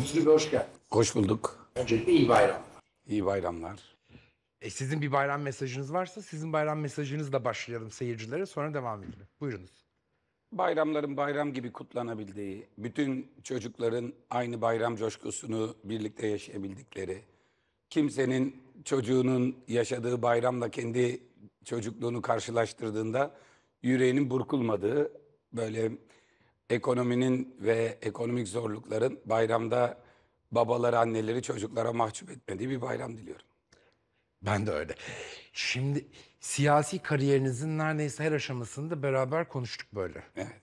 Müslü Bey hoş geldiniz. Hoş bulduk. Öncelikle iyi bayramlar. İyi bayramlar. E sizin bir bayram mesajınız varsa sizin bayram mesajınızla başlayalım seyircilere sonra devam edelim. Buyurunuz. Bayramların bayram gibi kutlanabildiği, bütün çocukların aynı bayram coşkusunu birlikte yaşayabildikleri, kimsenin çocuğunun yaşadığı bayramla kendi çocukluğunu karşılaştırdığında yüreğinin burkulmadığı böyle ekonominin ve ekonomik zorlukların bayramda babaları, anneleri, çocuklara mahcup etmediği bir bayram diliyorum. Ben de öyle. Şimdi siyasi kariyerinizin neredeyse her aşamasında beraber konuştuk böyle. Evet.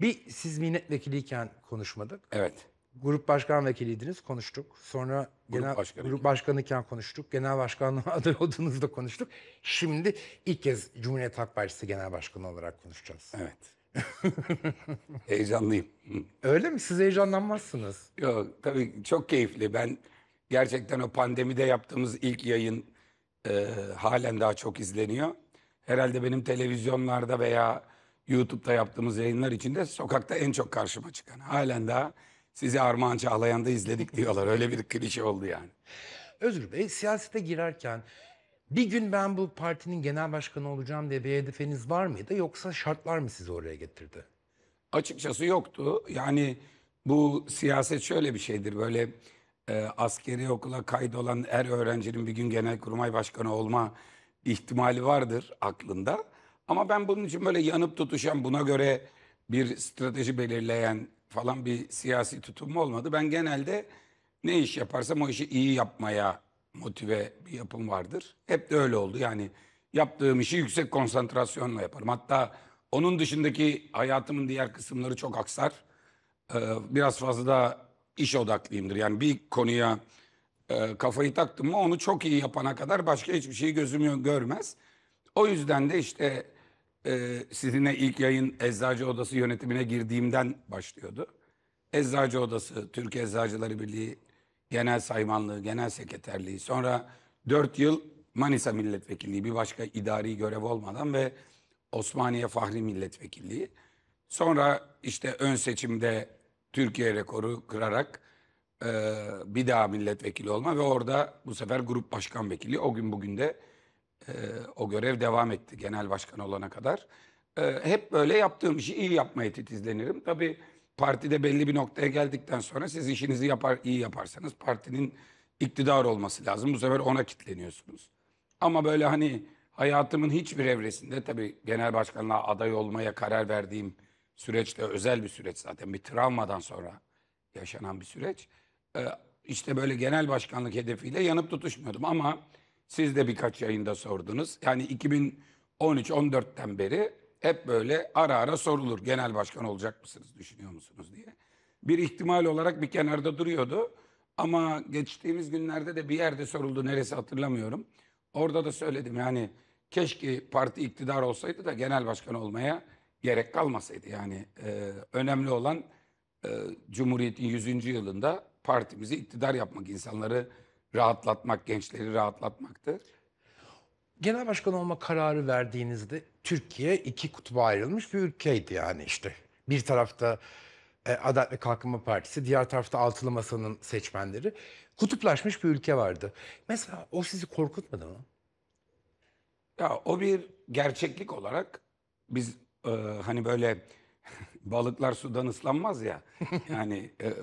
Bir siz milletvekiliyken konuşmadık. Evet. Grup başkan vekiliydiniz konuştuk. Sonra grup, genel, başkanı grup başkanıken konuştuk. Genel başkanlığa aday olduğunuzda konuştuk. Şimdi ilk kez Cumhuriyet Halk Partisi Genel Başkanı olarak konuşacağız. Evet. Heyecanlıyım. Öyle mi? Siz heyecanlanmazsınız. Yok tabii çok keyifli. Ben gerçekten o pandemide yaptığımız ilk yayın e, halen daha çok izleniyor. Herhalde benim televizyonlarda veya YouTube'da yaptığımız yayınlar içinde sokakta en çok karşıma çıkan. Halen daha sizi Armağan Çağlayan'da izledik diyorlar. Öyle bir klişe oldu yani. Özgür Bey, siyasete girerken bir gün ben bu partinin genel başkanı olacağım diye bir hedefiniz var mıydı yoksa şartlar mı sizi oraya getirdi? Açıkçası yoktu. Yani bu siyaset şöyle bir şeydir. Böyle e, askeri okula kaydolan her öğrencinin bir gün genel kurmay başkanı olma ihtimali vardır aklında. Ama ben bunun için böyle yanıp tutuşan, buna göre bir strateji belirleyen falan bir siyasi tutumum olmadı. Ben genelde ne iş yaparsam o işi iyi yapmaya motive bir yapım vardır. Hep de öyle oldu. Yani yaptığım işi yüksek konsantrasyonla yaparım. Hatta onun dışındaki hayatımın diğer kısımları çok aksar. Ee, biraz fazla da iş odaklıyımdır. Yani bir konuya e, kafayı taktım mı onu çok iyi yapana kadar başka hiçbir şeyi gözüm görmez. O yüzden de işte e, sizinle ilk yayın Eczacı Odası yönetimine girdiğimden başlıyordu. Eczacı Odası, Türkiye Eczacıları Birliği genel saymanlığı, genel sekreterliği, sonra 4 yıl Manisa milletvekilliği bir başka idari görev olmadan ve Osmaniye Fahri milletvekilliği. Sonra işte ön seçimde Türkiye rekoru kırarak e, bir daha milletvekili olma ve orada bu sefer grup başkan vekili o gün bugün de e, o görev devam etti genel başkan olana kadar. E, hep böyle yaptığım işi iyi yapmaya titizlenirim. Tabii partide belli bir noktaya geldikten sonra siz işinizi yapar iyi yaparsanız partinin iktidar olması lazım. Bu sefer ona kitleniyorsunuz. Ama böyle hani hayatımın hiçbir evresinde tabii genel başkanlığa aday olmaya karar verdiğim süreçte özel bir süreç zaten bir travmadan sonra yaşanan bir süreç. Ee, işte böyle genel başkanlık hedefiyle yanıp tutuşmuyordum ama siz de birkaç yayında sordunuz. Yani 2013-14'ten beri hep böyle ara ara sorulur. Genel başkan olacak mısınız, düşünüyor musunuz diye. Bir ihtimal olarak bir kenarda duruyordu. Ama geçtiğimiz günlerde de bir yerde soruldu, neresi hatırlamıyorum. Orada da söyledim yani keşke parti iktidar olsaydı da genel başkan olmaya gerek kalmasaydı. Yani e, önemli olan e, Cumhuriyet'in 100. yılında partimizi iktidar yapmak, insanları rahatlatmak, gençleri rahatlatmaktı. Genel başkan olma kararı verdiğinizde Türkiye iki kutuba ayrılmış bir ülkeydi yani işte. Bir tarafta e, Adalet ve Kalkınma Partisi, diğer tarafta Altılı Masa'nın seçmenleri. Kutuplaşmış bir ülke vardı. Mesela o sizi korkutmadı mı? Ya o bir gerçeklik olarak biz e, hani böyle balıklar sudan ıslanmaz ya. yani e,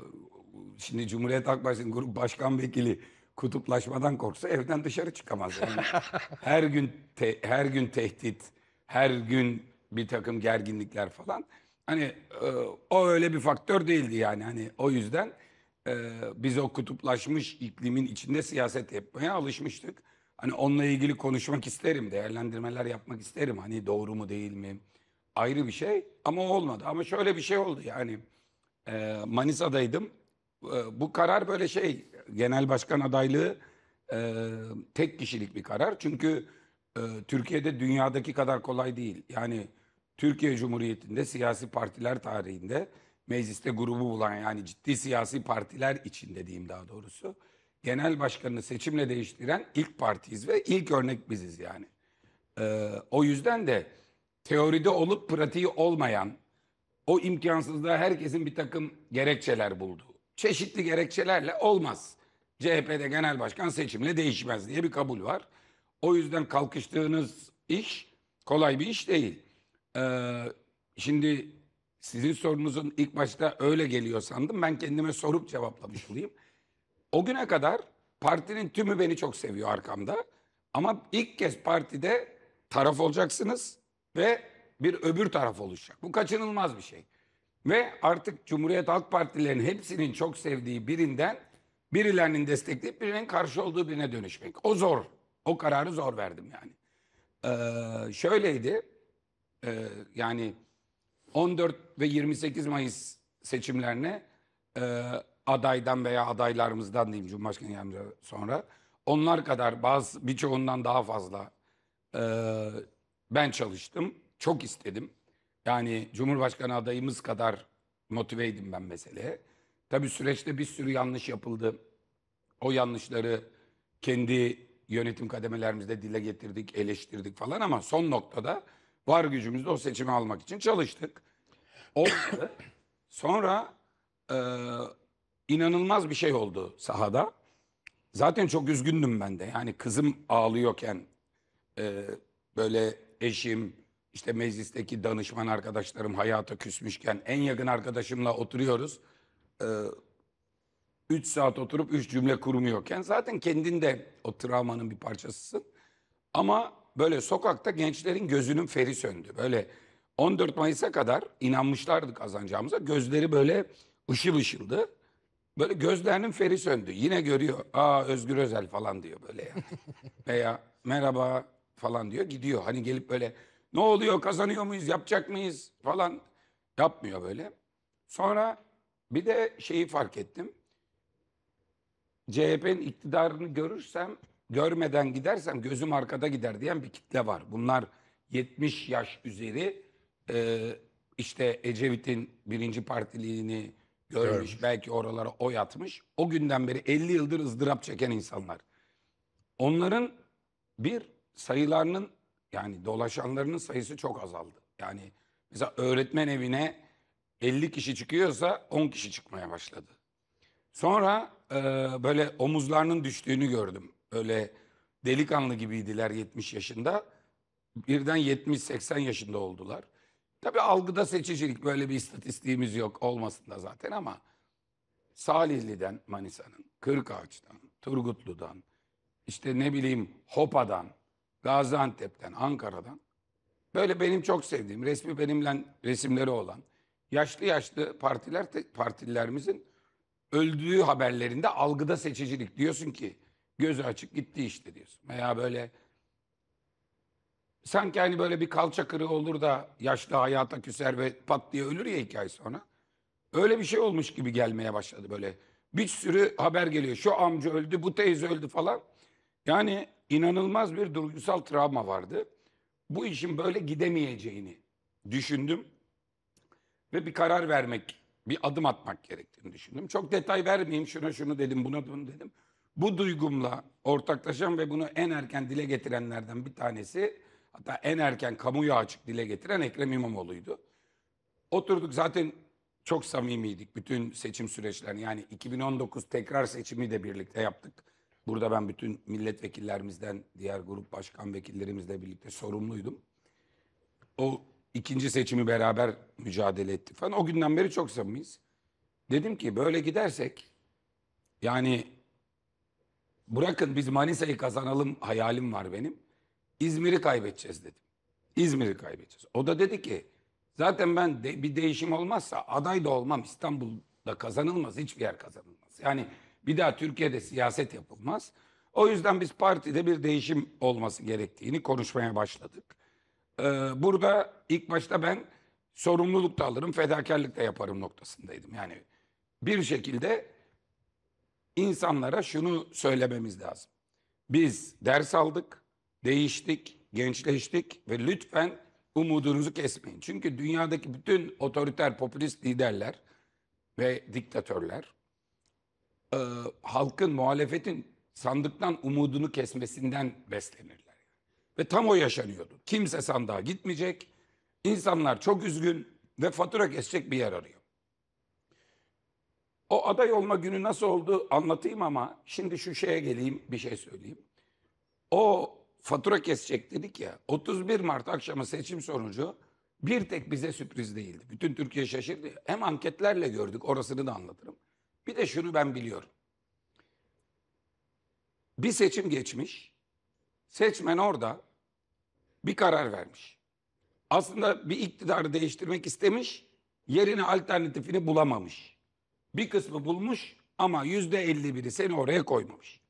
şimdi Cumhuriyet Halk Partisi'nin grup başkan vekili kutuplaşmadan korksa evden dışarı çıkamaz. Yani her gün te, her gün tehdit, her gün bir takım gerginlikler falan. Hani e, o öyle bir faktör değildi yani. Hani o yüzden e, biz o kutuplaşmış iklimin içinde siyaset yapmaya alışmıştık. Hani onunla ilgili konuşmak isterim, değerlendirmeler yapmak isterim. Hani doğru mu değil mi? Ayrı bir şey ama olmadı. Ama şöyle bir şey oldu yani. E, Manisa'daydım. E, bu karar böyle şey, genel başkan adaylığı e, tek kişilik bir karar. Çünkü e, Türkiye'de dünyadaki kadar kolay değil. Yani Türkiye Cumhuriyeti'nde siyasi partiler tarihinde mecliste grubu bulan yani ciddi siyasi partiler için dediğim daha doğrusu genel başkanını seçimle değiştiren ilk partiyiz ve ilk örnek biziz yani. Ee, o yüzden de teoride olup pratiği olmayan o imkansızlığa herkesin bir takım gerekçeler bulduğu Çeşitli gerekçelerle olmaz. CHP'de genel başkan seçimle değişmez diye bir kabul var. O yüzden kalkıştığınız iş kolay bir iş değil. Ee, şimdi sizin sorunuzun ilk başta öyle geliyor sandım. Ben kendime sorup cevaplamış olayım. O güne kadar partinin tümü beni çok seviyor arkamda. Ama ilk kez partide taraf olacaksınız ve bir öbür taraf oluşacak. Bu kaçınılmaz bir şey. Ve artık Cumhuriyet Halk Partilerinin hepsinin çok sevdiği birinden birilerinin destekleyip birinin karşı olduğu birine dönüşmek. O zor. O kararı zor verdim yani. Ee, şöyleydi. E, yani 14 ve 28 Mayıs seçimlerine e, adaydan veya adaylarımızdan diyeyim Cumhurbaşkanı yardımcısı sonra onlar kadar bazı birçoğundan daha fazla e, ben çalıştım. Çok istedim. Yani Cumhurbaşkanı adayımız kadar motiveydim ben meseleye. Tabii süreçte bir sürü yanlış yapıldı. O yanlışları kendi yönetim kademelerimizde dile getirdik, eleştirdik falan ama son noktada var gücümüzle o seçimi almak için çalıştık. Olmadı. Sonra e, inanılmaz bir şey oldu sahada. Zaten çok üzgündüm ben de. Yani kızım ağlıyorken e, böyle eşim, işte meclisteki danışman arkadaşlarım hayata küsmüşken en yakın arkadaşımla oturuyoruz. E, 3 saat oturup 3 cümle kurmuyorken zaten kendin de o travmanın bir parçasısın. Ama böyle sokakta gençlerin gözünün feri söndü. Böyle 14 Mayıs'a kadar inanmışlardı kazanacağımıza. Gözleri böyle ışıl ışıldı. Böyle gözlerinin feri söndü. Yine görüyor. Aa Özgür Özel falan diyor böyle ya Veya merhaba falan diyor gidiyor. Hani gelip böyle ne oluyor kazanıyor muyuz yapacak mıyız falan yapmıyor böyle. Sonra bir de şeyi fark ettim. CHP'nin iktidarını görürsem, görmeden gidersem gözüm arkada gider diyen bir kitle var. Bunlar 70 yaş üzeri e, işte Ecevit'in birinci partiliğini görmüş, görmüş, belki oralara oy atmış. O günden beri 50 yıldır ızdırap çeken insanlar. Onların bir sayılarının yani dolaşanlarının sayısı çok azaldı. Yani mesela öğretmen evine 50 kişi çıkıyorsa 10 kişi çıkmaya başladı. Sonra e, böyle omuzlarının düştüğünü gördüm. Öyle delikanlı gibiydiler 70 yaşında. Birden 70-80 yaşında oldular. Tabii algıda seçicilik böyle bir istatistiğimiz yok olmasın da zaten ama Salihli'den Manisa'nın, Kırkağaç'tan, Turgutlu'dan, işte ne bileyim Hopa'dan, Gaziantep'ten, Ankara'dan böyle benim çok sevdiğim resmi benimle resimleri olan yaşlı yaşlı partiler partilerimizin öldüğü haberlerinde algıda seçicilik. Diyorsun ki gözü açık gitti işte diyorsun. Veya böyle sanki hani böyle bir kalça kırığı olur da yaşlı hayata küser ve pat diye ölür ya hikaye sonra. Öyle bir şey olmuş gibi gelmeye başladı böyle. Bir sürü haber geliyor. Şu amca öldü, bu teyze öldü falan. Yani inanılmaz bir duygusal travma vardı. Bu işin böyle gidemeyeceğini düşündüm ve bir karar vermek bir adım atmak gerektiğini düşündüm. Çok detay vermeyeyim şuna şunu dedim buna bunu dedim. Bu duygumla ortaklaşan ve bunu en erken dile getirenlerden bir tanesi hatta en erken kamuya açık dile getiren Ekrem İmamoğlu'ydu. Oturduk zaten çok samimiydik bütün seçim süreçlerini Yani 2019 tekrar seçimi de birlikte yaptık. Burada ben bütün milletvekillerimizden, diğer grup başkan vekillerimizle birlikte sorumluydum. O ikinci seçimi beraber mücadele etti. falan. O günden beri çok samimiyiz. Dedim ki böyle gidersek yani bırakın biz Manisa'yı kazanalım hayalim var benim. İzmir'i kaybedeceğiz dedim. İzmir'i kaybedeceğiz. O da dedi ki zaten ben de, bir değişim olmazsa aday da olmam. İstanbul'da kazanılmaz. Hiçbir yer kazanılmaz. Yani bir daha Türkiye'de siyaset yapılmaz. O yüzden biz partide bir değişim olması gerektiğini konuşmaya başladık e, burada ilk başta ben sorumluluk da alırım, fedakarlık da yaparım noktasındaydım. Yani bir şekilde insanlara şunu söylememiz lazım. Biz ders aldık, değiştik, gençleştik ve lütfen umudunuzu kesmeyin. Çünkü dünyadaki bütün otoriter popülist liderler ve diktatörler e, halkın, muhalefetin sandıktan umudunu kesmesinden beslenir. Ve tam o yaşanıyordu. Kimse sandığa gitmeyecek. İnsanlar çok üzgün ve fatura kesecek bir yer arıyor. O aday olma günü nasıl oldu anlatayım ama şimdi şu şeye geleyim bir şey söyleyeyim. O fatura kesecek dedik ya 31 Mart akşamı seçim sonucu bir tek bize sürpriz değildi. Bütün Türkiye şaşırdı. Hem anketlerle gördük orasını da anlatırım. Bir de şunu ben biliyorum. Bir seçim geçmiş. Seçmen orada bir karar vermiş. Aslında bir iktidarı değiştirmek istemiş, yerine alternatifini bulamamış. Bir kısmı bulmuş ama yüzde elli biri seni oraya koymamış.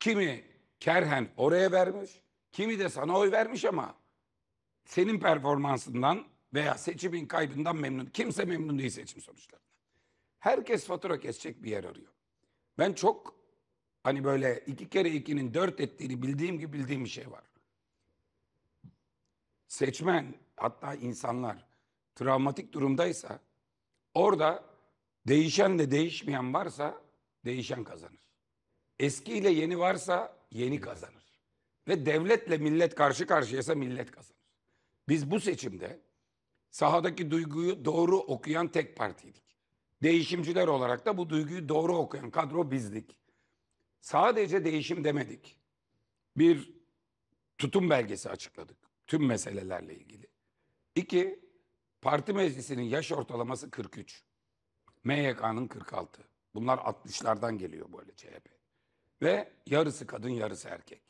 Kimi kerhen oraya vermiş, kimi de sana oy vermiş ama senin performansından veya seçimin kaybından memnun. Kimse memnun değil seçim sonuçlarından. Herkes fatura kesecek bir yer arıyor. Ben çok Hani böyle iki kere ikinin dört ettiğini bildiğim gibi bildiğim bir şey var. Seçmen hatta insanlar travmatik durumdaysa orada değişen de değişmeyen varsa değişen kazanır. Eskiyle yeni varsa yeni kazanır. Ve devletle millet karşı karşıyaysa millet kazanır. Biz bu seçimde sahadaki duyguyu doğru okuyan tek partiydik. Değişimciler olarak da bu duyguyu doğru okuyan kadro bizdik sadece değişim demedik. Bir tutum belgesi açıkladık tüm meselelerle ilgili. İki, parti meclisinin yaş ortalaması 43. MYK'nın 46. Bunlar 60'lardan geliyor böyle CHP. Ve yarısı kadın yarısı erkek.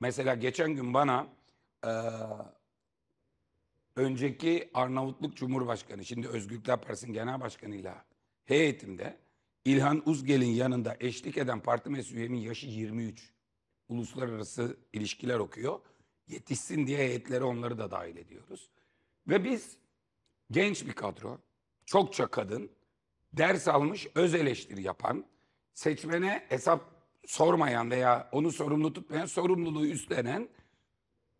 Mesela geçen gün bana e, önceki Arnavutluk Cumhurbaşkanı, şimdi Özgürlükler Partisi'nin genel başkanıyla heyetimde İlhan Uzgel'in yanında eşlik eden parti meclis yaşı 23. Uluslararası ilişkiler okuyor. Yetişsin diye heyetlere onları da dahil ediyoruz. Ve biz genç bir kadro, çokça kadın, ders almış, öz eleştiri yapan, seçmene hesap sormayan veya onu sorumlu tutmayan, sorumluluğu üstlenen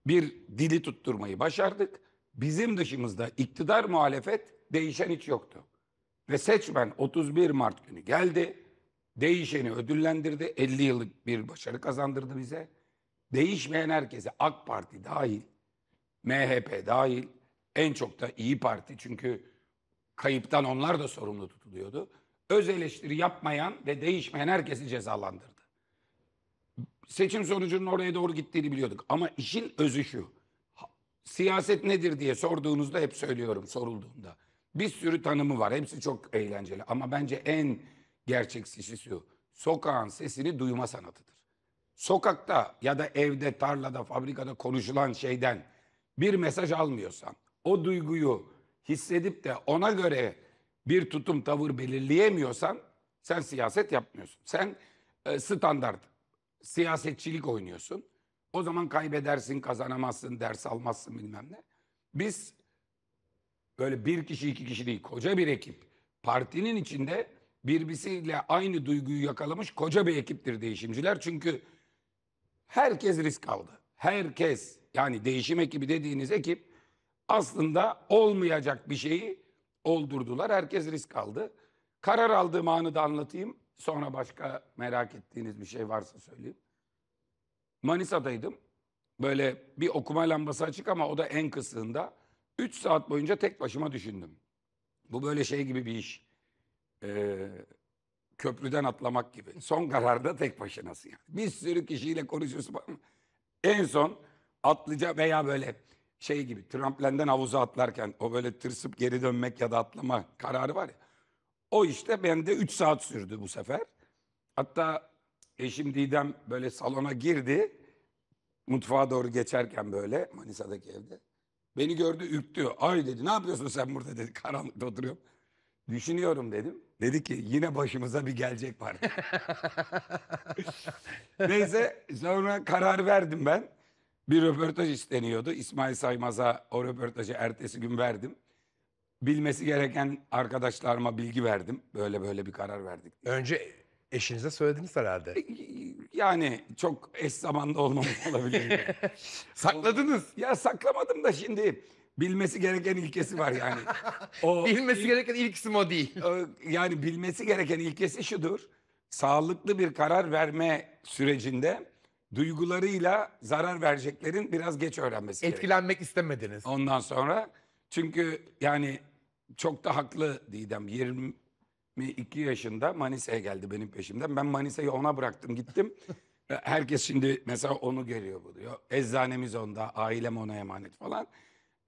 bir dili tutturmayı başardık. Bizim dışımızda iktidar muhalefet değişen hiç yoktu. Ve seçmen 31 Mart günü geldi. Değişeni ödüllendirdi. 50 yıllık bir başarı kazandırdı bize. Değişmeyen herkese AK Parti dahil, MHP dahil, en çok da İyi Parti çünkü kayıptan onlar da sorumlu tutuluyordu. Öz eleştiri yapmayan ve değişmeyen herkesi cezalandırdı. Seçim sonucunun oraya doğru gittiğini biliyorduk ama işin özü şu. Siyaset nedir diye sorduğunuzda hep söylüyorum sorulduğunda. Bir sürü tanımı var. Hepsi çok eğlenceli. Ama bence en gerçek şu. Sokağın sesini duyma sanatıdır. Sokakta ya da evde, tarlada, fabrikada konuşulan şeyden bir mesaj almıyorsan, o duyguyu hissedip de ona göre bir tutum tavır belirleyemiyorsan sen siyaset yapmıyorsun. Sen e, standart siyasetçilik oynuyorsun. O zaman kaybedersin, kazanamazsın, ders almazsın bilmem ne. Biz böyle bir kişi iki kişi değil koca bir ekip. Partinin içinde birbirisiyle aynı duyguyu yakalamış koca bir ekiptir değişimciler. Çünkü herkes risk aldı. Herkes yani değişim ekibi dediğiniz ekip aslında olmayacak bir şeyi oldurdular. Herkes risk aldı. Karar aldığım anı da anlatayım. Sonra başka merak ettiğiniz bir şey varsa söyleyeyim. Manisa'daydım. Böyle bir okuma lambası açık ama o da en kısığında. 3 saat boyunca tek başıma düşündüm. Bu böyle şey gibi bir iş. Ee, köprüden atlamak gibi. Son kararda tek başınasın yani. Bir sürü kişiyle konuşuyorsun. En son atlıca veya böyle şey gibi tramplenden havuza atlarken o böyle tırsıp geri dönmek ya da atlama kararı var ya. O işte bende 3 saat sürdü bu sefer. Hatta eşim Didem böyle salona girdi. Mutfağa doğru geçerken böyle Manisa'daki evde. Beni gördü ürktü. Ay dedi ne yapıyorsun sen burada dedi. Karanlıkta oturuyorum. Düşünüyorum dedim. Dedi ki yine başımıza bir gelecek var. Neyse sonra karar verdim ben. Bir röportaj isteniyordu. İsmail Saymaz'a o röportajı ertesi gün verdim. Bilmesi gereken arkadaşlarıma bilgi verdim. Böyle böyle bir karar verdik. Önce Eşinize söylediniz herhalde. E, yani çok eş zamanda olmamış olabilir. Sakladınız. Ya saklamadım da şimdi bilmesi gereken ilkesi var yani. O Bilmesi il- gereken ilk o değil. yani bilmesi gereken ilkesi şudur. Sağlıklı bir karar verme sürecinde duygularıyla zarar vereceklerin biraz geç öğrenmesi gerekiyor. Etkilenmek istemediniz. Ondan sonra çünkü yani çok da haklı Didem 20 2 yaşında Manisa'ya geldi benim peşimden. Ben Manisa'yı ona bıraktım gittim. Herkes şimdi mesela onu görüyor bu diyor. Eczanemiz onda, ailem ona emanet falan.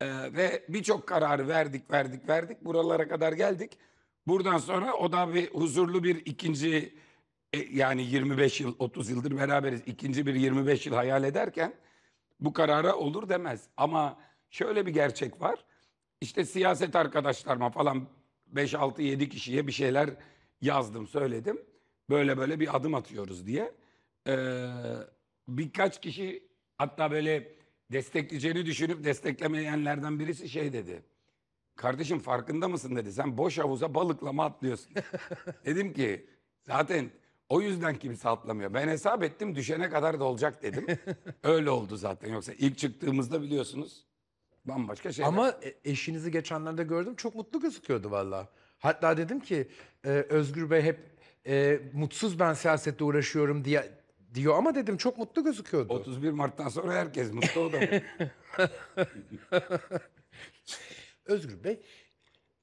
Ee, ve birçok kararı verdik, verdik, verdik. Buralara kadar geldik. Buradan sonra o da bir huzurlu bir ikinci e, yani 25 yıl, 30 yıldır beraberiz. İkinci bir 25 yıl hayal ederken bu karara olur demez. Ama şöyle bir gerçek var. İşte siyaset arkadaşlarıma falan 5-6-7 kişiye bir şeyler yazdım, söyledim. Böyle böyle bir adım atıyoruz diye. Ee, birkaç kişi hatta böyle destekleyeceğini düşünüp desteklemeyenlerden birisi şey dedi. Kardeşim farkında mısın dedi. Sen boş havuza balıklama atlıyorsun. dedim ki zaten o yüzden kimse atlamıyor. Ben hesap ettim düşene kadar da olacak dedim. Öyle oldu zaten. Yoksa ilk çıktığımızda biliyorsunuz Bambaşka şeyler. Ama e, eşinizi geçenlerde gördüm çok mutlu gözüküyordu valla. Hatta dedim ki e, Özgür Bey hep e, mutsuz ben siyasette uğraşıyorum diye diyor ama dedim çok mutlu gözüküyordu. 31 Mart'tan sonra herkes mutlu oldu. Özgür Bey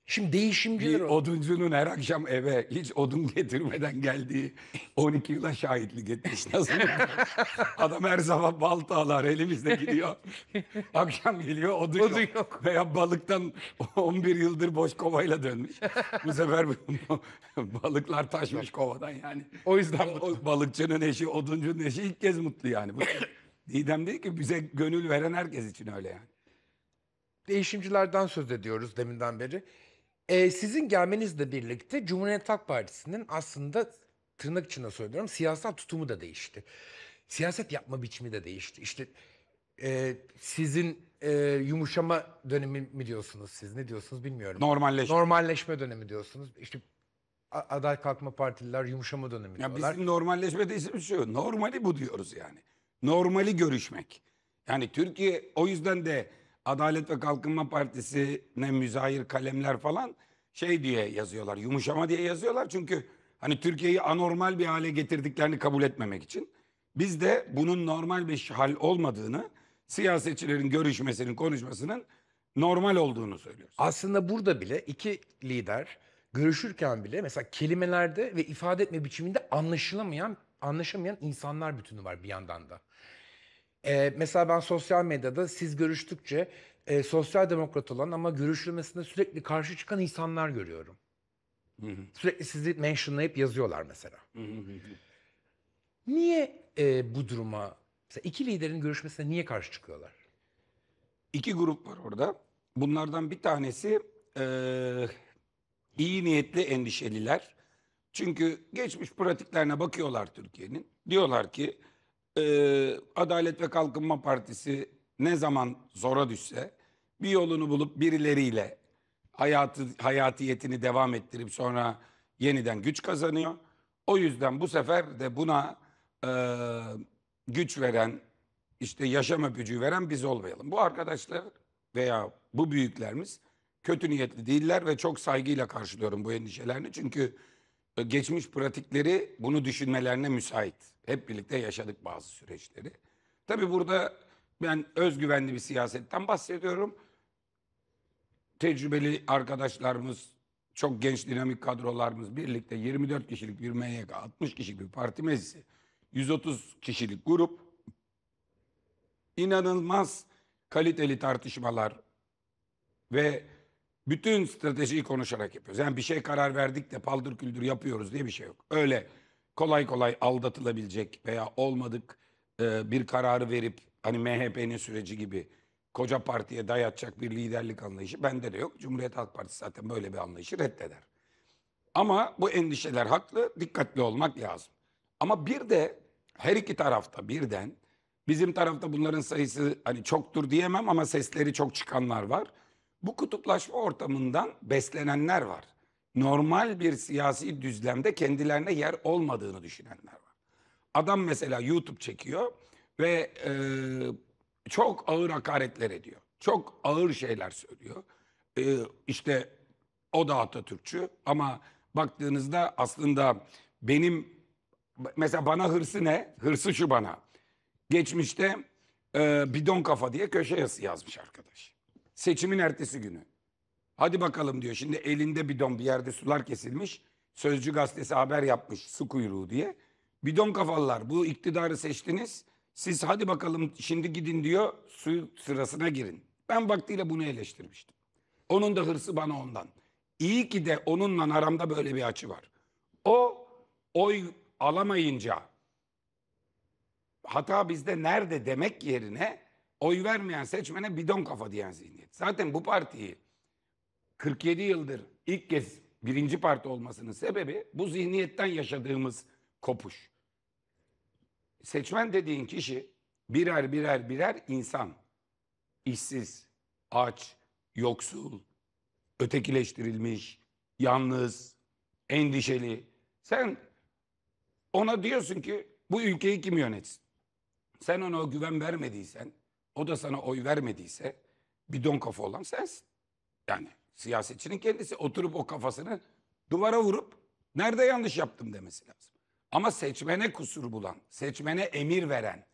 Şimdi değişimci Bir oduncunun her akşam eve hiç odun getirmeden geldiği 12 yıla şahitlik etmiş. Nasıl? Adam her sabah balta alar elimizde gidiyor. Akşam geliyor odun, Odun yok. yok. Veya balıktan 11 yıldır boş kovayla dönmüş. Bu sefer balıklar taşmış kovadan yani. O yüzden O balıkçının eşi, oduncunun eşi ilk kez mutlu yani. Bu Didem değil ki bize gönül veren herkes için öyle yani. Değişimcilerden söz ediyoruz deminden beri. Ee, sizin gelmenizle birlikte Cumhuriyet Halk Partisi'nin aslında tırnak içinde söylüyorum siyasal tutumu da değişti. Siyaset yapma biçimi de değişti. İşte e, sizin e, yumuşama dönemi mi diyorsunuz siz ne diyorsunuz bilmiyorum. Normalleşme. Normalleşme dönemi diyorsunuz. İşte A- aday kalkma partililer yumuşama dönemi ya diyorlar. Bizim normalleşme de şu şey normali bu diyoruz yani. Normali görüşmek. Yani Türkiye o yüzden de Adalet ve Kalkınma Partisi'ne müzahir kalemler falan şey diye yazıyorlar. Yumuşama diye yazıyorlar çünkü hani Türkiye'yi anormal bir hale getirdiklerini kabul etmemek için. Biz de bunun normal bir hal olmadığını, siyasetçilerin görüşmesinin, konuşmasının normal olduğunu söylüyoruz. Aslında burada bile iki lider görüşürken bile mesela kelimelerde ve ifade etme biçiminde anlaşılamayan, anlaşamayan insanlar bütünü var bir yandan da. E, mesela ben sosyal medyada siz görüştükçe e, sosyal demokrat olan ama görüşülmesinde sürekli karşı çıkan insanlar görüyorum. Hı hı. Sürekli sizi mentionlayıp yazıyorlar mesela. hı hı. Niye e, bu duruma, mesela iki liderin görüşmesine niye karşı çıkıyorlar? İki grup var orada. Bunlardan bir tanesi e, iyi niyetli endişeliler. Çünkü geçmiş pratiklerine bakıyorlar Türkiye'nin. Diyorlar ki e, Adalet ve Kalkınma Partisi ne zaman zora düşse bir yolunu bulup birileriyle hayatı hayatiyetini devam ettirip sonra yeniden güç kazanıyor. O yüzden bu sefer de buna e, güç veren işte yaşam öpücüğü veren biz olmayalım. Bu arkadaşlar veya bu büyüklerimiz kötü niyetli değiller ve çok saygıyla karşılıyorum bu endişelerini. Çünkü e, geçmiş pratikleri bunu düşünmelerine müsait. Hep birlikte yaşadık bazı süreçleri. Tabii burada ben özgüvenli bir siyasetten bahsediyorum. Tecrübeli arkadaşlarımız, çok genç dinamik kadrolarımız birlikte 24 kişilik bir MYK, 60 kişilik bir parti meclisi, 130 kişilik grup. inanılmaz kaliteli tartışmalar ve bütün stratejiyi konuşarak yapıyoruz. Yani bir şey karar verdik de paldır küldür yapıyoruz diye bir şey yok. Öyle kolay kolay aldatılabilecek veya olmadık e, bir kararı verip hani MHP'nin süreci gibi koca partiye dayatacak bir liderlik anlayışı bende de yok. Cumhuriyet Halk Partisi zaten böyle bir anlayışı reddeder. Ama bu endişeler haklı, dikkatli olmak lazım. Ama bir de her iki tarafta birden bizim tarafta bunların sayısı hani çoktur diyemem ama sesleri çok çıkanlar var. Bu kutuplaşma ortamından beslenenler var normal bir siyasi düzlemde kendilerine yer olmadığını düşünenler var. Adam mesela YouTube çekiyor ve e, çok ağır hakaretler ediyor. Çok ağır şeyler söylüyor. E, işte o da Atatürkçü ama baktığınızda aslında benim mesela bana hırsı ne? Hırsı şu bana. Geçmişte e, bidon kafa diye köşe yazısı yazmış arkadaş. Seçimin ertesi günü. Hadi bakalım diyor. Şimdi elinde bidon bir yerde sular kesilmiş. Sözcü gazetesi haber yapmış su kuyruğu diye. Bidon kafalılar bu iktidarı seçtiniz. Siz hadi bakalım şimdi gidin diyor su sırasına girin. Ben vaktiyle bunu eleştirmiştim. Onun da hırsı bana ondan. İyi ki de onunla aramda böyle bir açı var. O oy alamayınca hata bizde nerede demek yerine oy vermeyen seçmene bidon kafa diyen zihniyet. Zaten bu partiyi 47 yıldır ilk kez birinci parti olmasının sebebi bu zihniyetten yaşadığımız kopuş. Seçmen dediğin kişi birer birer birer insan. işsiz, aç, yoksul, ötekileştirilmiş, yalnız, endişeli. Sen ona diyorsun ki bu ülkeyi kim yönetsin? Sen ona o güven vermediysen, o da sana oy vermediyse bir don kafa olan sensin. Yani Siyasetçinin kendisi oturup o kafasını duvara vurup nerede yanlış yaptım demesi lazım. Ama seçmene kusur bulan, seçmene emir veren,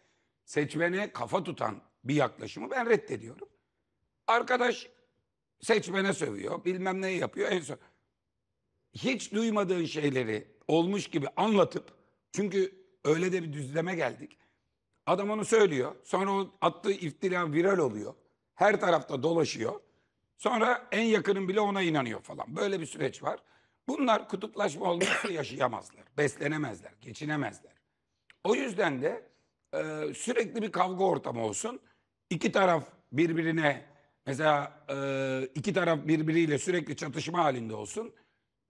seçmene kafa tutan bir yaklaşımı ben reddediyorum. Arkadaş seçmene sövüyor, bilmem ne yapıyor en son. Hiç duymadığın şeyleri olmuş gibi anlatıp, çünkü öyle de bir düzleme geldik. Adam onu söylüyor, sonra o attığı iftira viral oluyor. Her tarafta dolaşıyor. Sonra en yakının bile ona inanıyor falan. Böyle bir süreç var. Bunlar kutuplaşma olmazsa yaşayamazlar. Beslenemezler, geçinemezler. O yüzden de e, sürekli bir kavga ortamı olsun. İki taraf birbirine mesela e, iki taraf birbiriyle sürekli çatışma halinde olsun.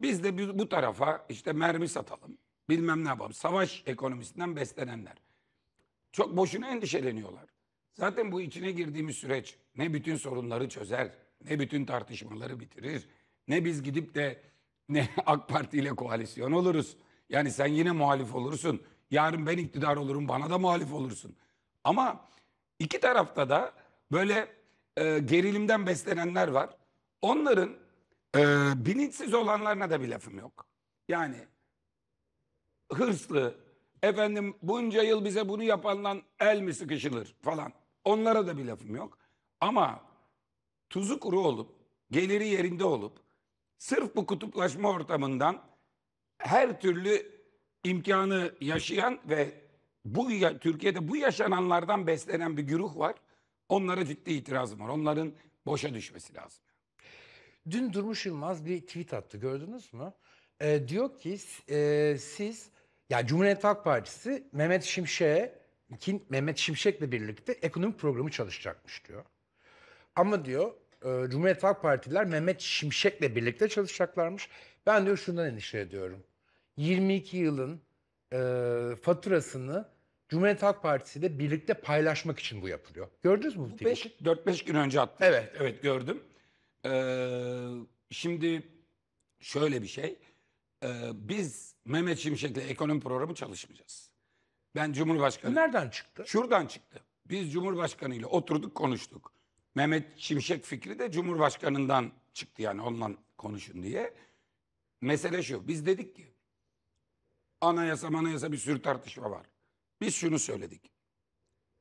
Biz de bu tarafa işte mermi satalım. Bilmem ne yapalım. Savaş ekonomisinden beslenenler. Çok boşuna endişeleniyorlar. Zaten bu içine girdiğimiz süreç ne bütün sorunları çözer ne bütün tartışmaları bitirir, ne biz gidip de ne AK Parti ile koalisyon oluruz. Yani sen yine muhalif olursun. Yarın ben iktidar olurum, bana da muhalif olursun. Ama iki tarafta da böyle e, gerilimden beslenenler var. Onların e, bilinçsiz olanlarına da bir lafım yok. Yani hırslı, efendim bunca yıl bize bunu yapandan el mi sıkışılır falan. Onlara da bir lafım yok. Ama tuzu kuru olup, geliri yerinde olup, sırf bu kutuplaşma ortamından her türlü imkanı yaşayan ve bu Türkiye'de bu yaşananlardan beslenen bir güruh var. Onlara ciddi itirazım var. Onların boşa düşmesi lazım. Dün Durmuş Yılmaz bir tweet attı gördünüz mü? Ee, diyor ki e, siz ya Cumhuriyet Halk Partisi Mehmet Şimşek'e Mehmet Şimşek'le birlikte ekonomik programı çalışacakmış diyor. Ama diyor e, Cumhuriyet Halk Partililer Mehmet Şimşek'le birlikte çalışacaklarmış. Ben diyor şundan endişe ediyorum. 22 yılın e, faturasını Cumhuriyet Halk Partisi ile birlikte paylaşmak için bu yapılıyor. Gördünüz mü bu, bu tweet'i? 4-5 gün önce attım. Evet. Evet gördüm. Ee, şimdi şöyle bir şey. Ee, biz Mehmet Şimşek'le ekonomi programı çalışmayacağız. Ben Cumhurbaşkanı... nereden çıktı? Şuradan çıktı. Biz Cumhurbaşkanı ile oturduk konuştuk. Mehmet Şimşek fikri de Cumhurbaşkanı'ndan çıktı yani ondan konuşun diye. Mesele şu biz dedik ki anayasa manayasa bir sürü tartışma var. Biz şunu söyledik.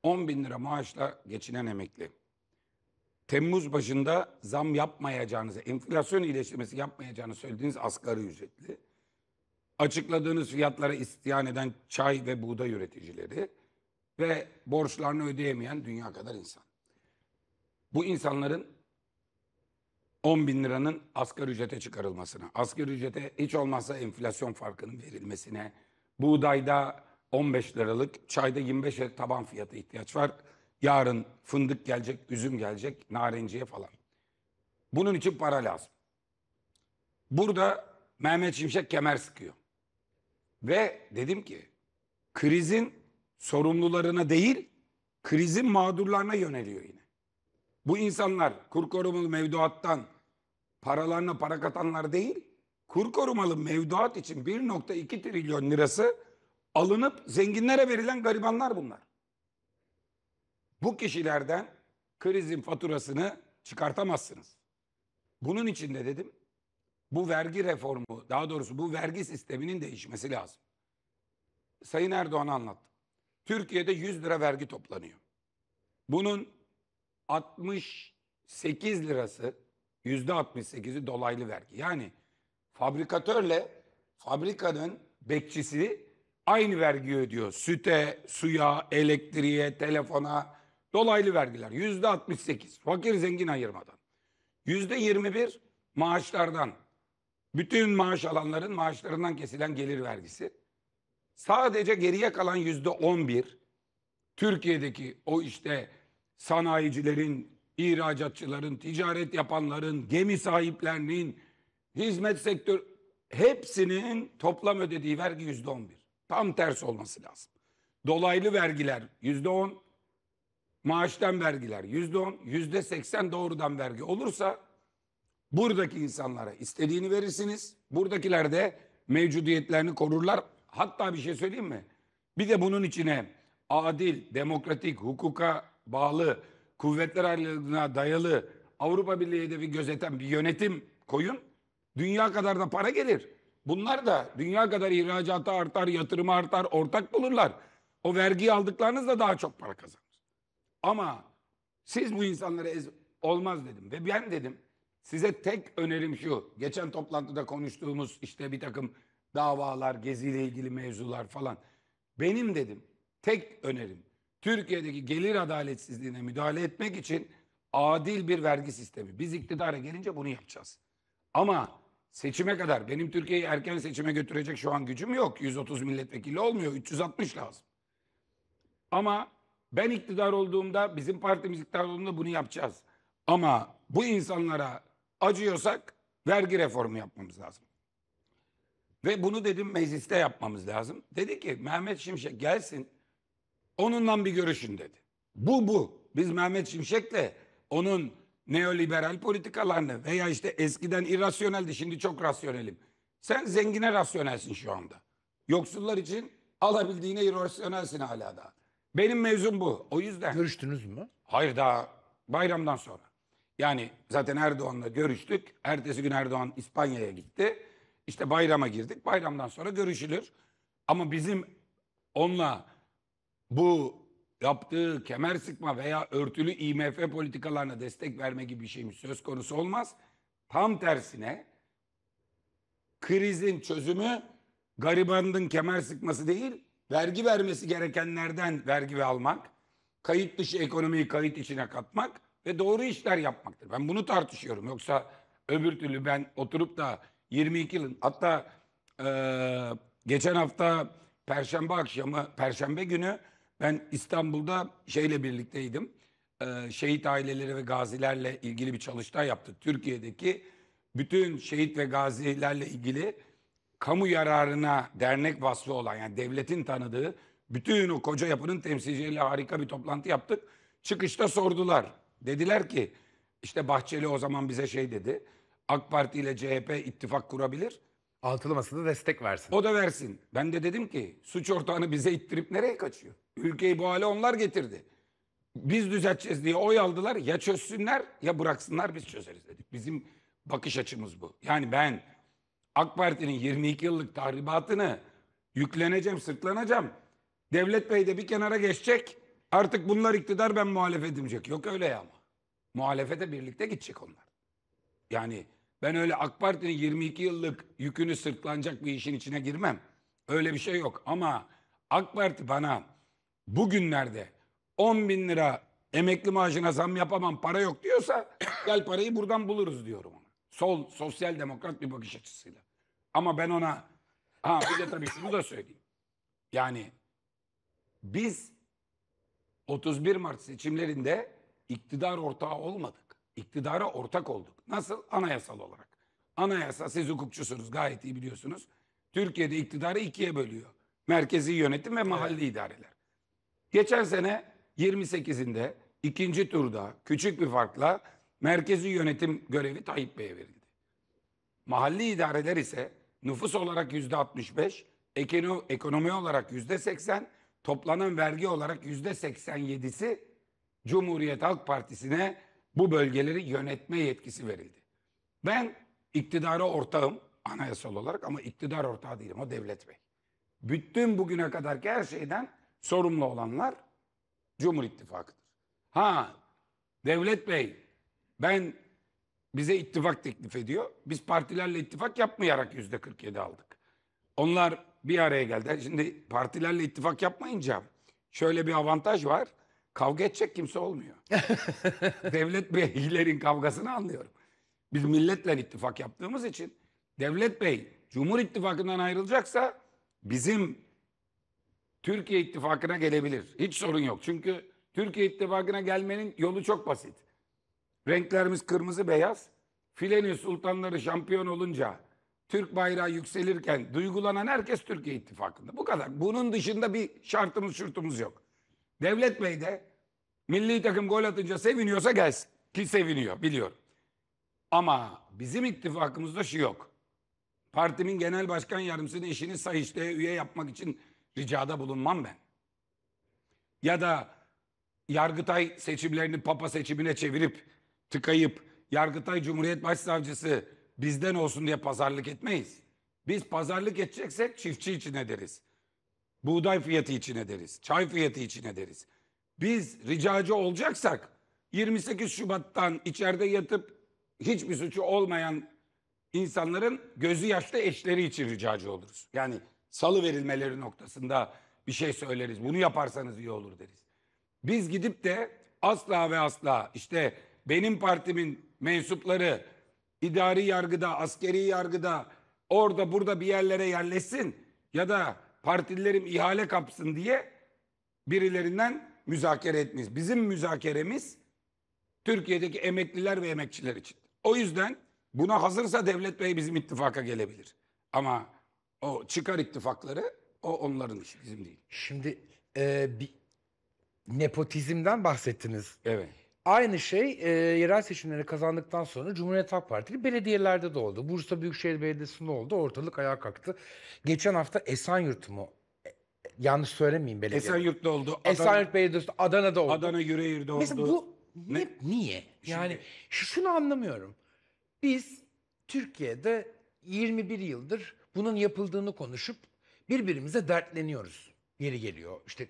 10 bin lira maaşla geçinen emekli. Temmuz başında zam yapmayacağınızı, enflasyon iyileştirmesi yapmayacağını söylediğiniz asgari ücretli. Açıkladığınız fiyatlara istiyan eden çay ve buğday üreticileri ve borçlarını ödeyemeyen dünya kadar insan bu insanların 10 bin liranın asgari ücrete çıkarılmasına, asgari ücrete hiç olmazsa enflasyon farkının verilmesine, buğdayda 15 liralık, çayda 25 liralık taban fiyatı ihtiyaç var. Yarın fındık gelecek, üzüm gelecek, narenciye falan. Bunun için para lazım. Burada Mehmet Şimşek kemer sıkıyor. Ve dedim ki krizin sorumlularına değil, krizin mağdurlarına yöneliyor yine. Bu insanlar kur korumalı mevduattan paralarına para katanlar değil, kur korumalı mevduat için 1.2 trilyon lirası alınıp zenginlere verilen garibanlar bunlar. Bu kişilerden krizin faturasını çıkartamazsınız. Bunun için de dedim bu vergi reformu, daha doğrusu bu vergi sisteminin değişmesi lazım. Sayın Erdoğan anlattı. Türkiye'de 100 lira vergi toplanıyor. Bunun 68 lirası yüzde 68'i dolaylı vergi. Yani fabrikatörle fabrikanın bekçisi aynı vergi ödüyor. Süte, suya, elektriğe, telefona dolaylı vergiler yüzde 68 fakir zengin ayırmadan. Yüzde 21 maaşlardan bütün maaş alanların maaşlarından kesilen gelir vergisi. Sadece geriye kalan yüzde 11 Türkiye'deki o işte sanayicilerin, ihracatçıların, ticaret yapanların, gemi sahiplerinin, hizmet sektör hepsinin toplam ödediği vergi yüzde on bir. Tam ters olması lazım. Dolaylı vergiler yüzde on, maaştan vergiler yüzde on, yüzde seksen doğrudan vergi olursa buradaki insanlara istediğini verirsiniz. Buradakiler de mevcudiyetlerini korurlar. Hatta bir şey söyleyeyim mi? Bir de bunun içine adil, demokratik, hukuka bağlı, kuvvetler ayrılığına dayalı Avrupa Birliği hedefi gözeten bir yönetim koyun. Dünya kadar da para gelir. Bunlar da dünya kadar ihracata artar, yatırımı artar, ortak bulurlar. O vergiyi aldıklarınızda daha çok para kazanır. Ama siz bu insanlara ez olmaz dedim. Ve ben dedim size tek önerim şu. Geçen toplantıda konuştuğumuz işte bir takım davalar, geziyle ilgili mevzular falan. Benim dedim tek önerim Türkiye'deki gelir adaletsizliğine müdahale etmek için adil bir vergi sistemi. Biz iktidara gelince bunu yapacağız. Ama seçime kadar benim Türkiye'yi erken seçime götürecek şu an gücüm yok. 130 milletvekili olmuyor. 360 lazım. Ama ben iktidar olduğumda, bizim partimiz iktidar olduğunda bunu yapacağız. Ama bu insanlara acıyorsak vergi reformu yapmamız lazım. Ve bunu dedim mecliste yapmamız lazım. Dedi ki Mehmet Şimşek gelsin Onunla bir görüşün dedi. Bu bu. Biz Mehmet Şimşek'le onun neoliberal politikalarını veya işte eskiden irrasyoneldi şimdi çok rasyonelim. Sen zengine rasyonelsin şu anda. Yoksullar için alabildiğine irrasyonelsin hala da. Benim mevzum bu. O yüzden. Görüştünüz mü? Hayır daha bayramdan sonra. Yani zaten Erdoğan'la görüştük. Ertesi gün Erdoğan İspanya'ya gitti. İşte bayrama girdik. Bayramdan sonra görüşülür. Ama bizim onunla bu yaptığı kemer sıkma veya örtülü IMF politikalarına destek verme gibi bir şeymiş söz konusu olmaz. Tam tersine krizin çözümü garibanın kemer sıkması değil, vergi vermesi gerekenlerden vergi almak, kayıt dışı ekonomiyi kayıt içine katmak ve doğru işler yapmaktır. Ben bunu tartışıyorum. Yoksa öbür türlü ben oturup da 22 yılın hatta e, geçen hafta Perşembe akşamı, Perşembe günü ben İstanbul'da şeyle birlikteydim. Ee, şehit aileleri ve gazilerle ilgili bir çalıştay yaptık. Türkiye'deki bütün şehit ve gazilerle ilgili kamu yararına dernek vasfı olan yani devletin tanıdığı bütün o koca yapının temsilcileriyle harika bir toplantı yaptık. Çıkışta sordular. Dediler ki işte Bahçeli o zaman bize şey dedi. AK Parti ile CHP ittifak kurabilir. Altılı masada destek versin. O da versin. Ben de dedim ki suç ortağını bize ittirip nereye kaçıyor? Ülkeyi bu hale onlar getirdi. Biz düzelteceğiz diye oy aldılar. Ya çözsünler ya bıraksınlar biz çözeriz dedik. Bizim bakış açımız bu. Yani ben AK Parti'nin 22 yıllık tahribatını yükleneceğim, sırtlanacağım. Devlet Bey de bir kenara geçecek. Artık bunlar iktidar ben muhalefetim diyecek. Yok öyle ya ama. Muhalefete birlikte gidecek onlar. Yani ben öyle AK Parti'nin 22 yıllık yükünü sırtlanacak bir işin içine girmem. Öyle bir şey yok. Ama AK Parti bana bugünlerde 10 bin lira emekli maaşına zam yapamam para yok diyorsa gel parayı buradan buluruz diyorum ona. Sol, sosyal demokrat bir bakış açısıyla. Ama ben ona ha bir de tabii şunu da söyleyeyim. Yani biz 31 Mart seçimlerinde iktidar ortağı olmadık iktidara ortak olduk. Nasıl? Anayasal olarak. Anayasa siz hukukçusunuz gayet iyi biliyorsunuz. Türkiye'de iktidarı ikiye bölüyor. Merkezi yönetim ve mahalli evet. idareler. Geçen sene 28'inde ikinci turda küçük bir farkla merkezi yönetim görevi Tayyip Bey'e verildi. Mahalli idareler ise nüfus olarak yüzde 65, ekonomi olarak yüzde 80, toplanan vergi olarak yüzde 87'si Cumhuriyet Halk Partisi'ne bu bölgeleri yönetme yetkisi verildi. Ben iktidara ortağım anayasal olarak ama iktidar ortağı değilim o devlet bey. Bütün bugüne kadar her şeyden sorumlu olanlar Cumhur İttifakı'dır. Ha devlet bey ben bize ittifak teklif ediyor. Biz partilerle ittifak yapmayarak yüzde 47 aldık. Onlar bir araya geldi. Şimdi partilerle ittifak yapmayınca şöyle bir avantaj var kavga edecek kimse olmuyor. devlet beylerin kavgasını anlıyorum. Biz milletle ittifak yaptığımız için devlet bey Cumhur İttifakı'ndan ayrılacaksa bizim Türkiye İttifakı'na gelebilir. Hiç sorun yok. Çünkü Türkiye İttifakı'na gelmenin yolu çok basit. Renklerimiz kırmızı beyaz. Filenin sultanları şampiyon olunca Türk bayrağı yükselirken duygulanan herkes Türkiye İttifakı'nda. Bu kadar. Bunun dışında bir şartımız şurtumuz yok. Devlet Bey de milli takım gol atınca seviniyorsa gelsin. Ki seviniyor biliyorum. Ama bizim ittifakımızda şu yok. Partimin genel başkan yardımcısının işini Sayıştay'a üye yapmak için ricada bulunmam ben. Ya da Yargıtay seçimlerini papa seçimine çevirip tıkayıp Yargıtay Cumhuriyet Başsavcısı bizden olsun diye pazarlık etmeyiz. Biz pazarlık edeceksek çiftçi için ederiz. Buğday fiyatı için ederiz. Çay fiyatı için ederiz. Biz ricacı olacaksak 28 Şubat'tan içeride yatıp hiçbir suçu olmayan insanların gözü yaşlı eşleri için ricacı oluruz. Yani salı verilmeleri noktasında bir şey söyleriz. Bunu yaparsanız iyi olur deriz. Biz gidip de asla ve asla işte benim partimin mensupları idari yargıda, askeri yargıda orada burada bir yerlere yerleşsin ya da partililerim ihale kapsın diye birilerinden müzakere etmeyiz. Bizim müzakeremiz Türkiye'deki emekliler ve emekçiler için. O yüzden buna hazırsa Devlet Bey bizim ittifaka gelebilir. Ama o çıkar ittifakları o onların işi bizim değil. Şimdi e, bir nepotizmden bahsettiniz. Evet. Aynı şey e, yerel seçimleri kazandıktan sonra Cumhuriyet Halk Partili belediyelerde de oldu. Bursa Büyükşehir Belediyesi'nde oldu. Ortalık ayağa kalktı. Geçen hafta Esenyurt mu? E, yanlış söylemeyeyim belediye. Esenyurt'ta oldu. Adana, Esenyurt Belediyesi Adana'da oldu. Adana Yüreğir'de oldu. Mesela bu ne? niye? Yani Şimdi... şunu anlamıyorum. Biz Türkiye'de 21 yıldır bunun yapıldığını konuşup birbirimize dertleniyoruz. Yeri geliyor işte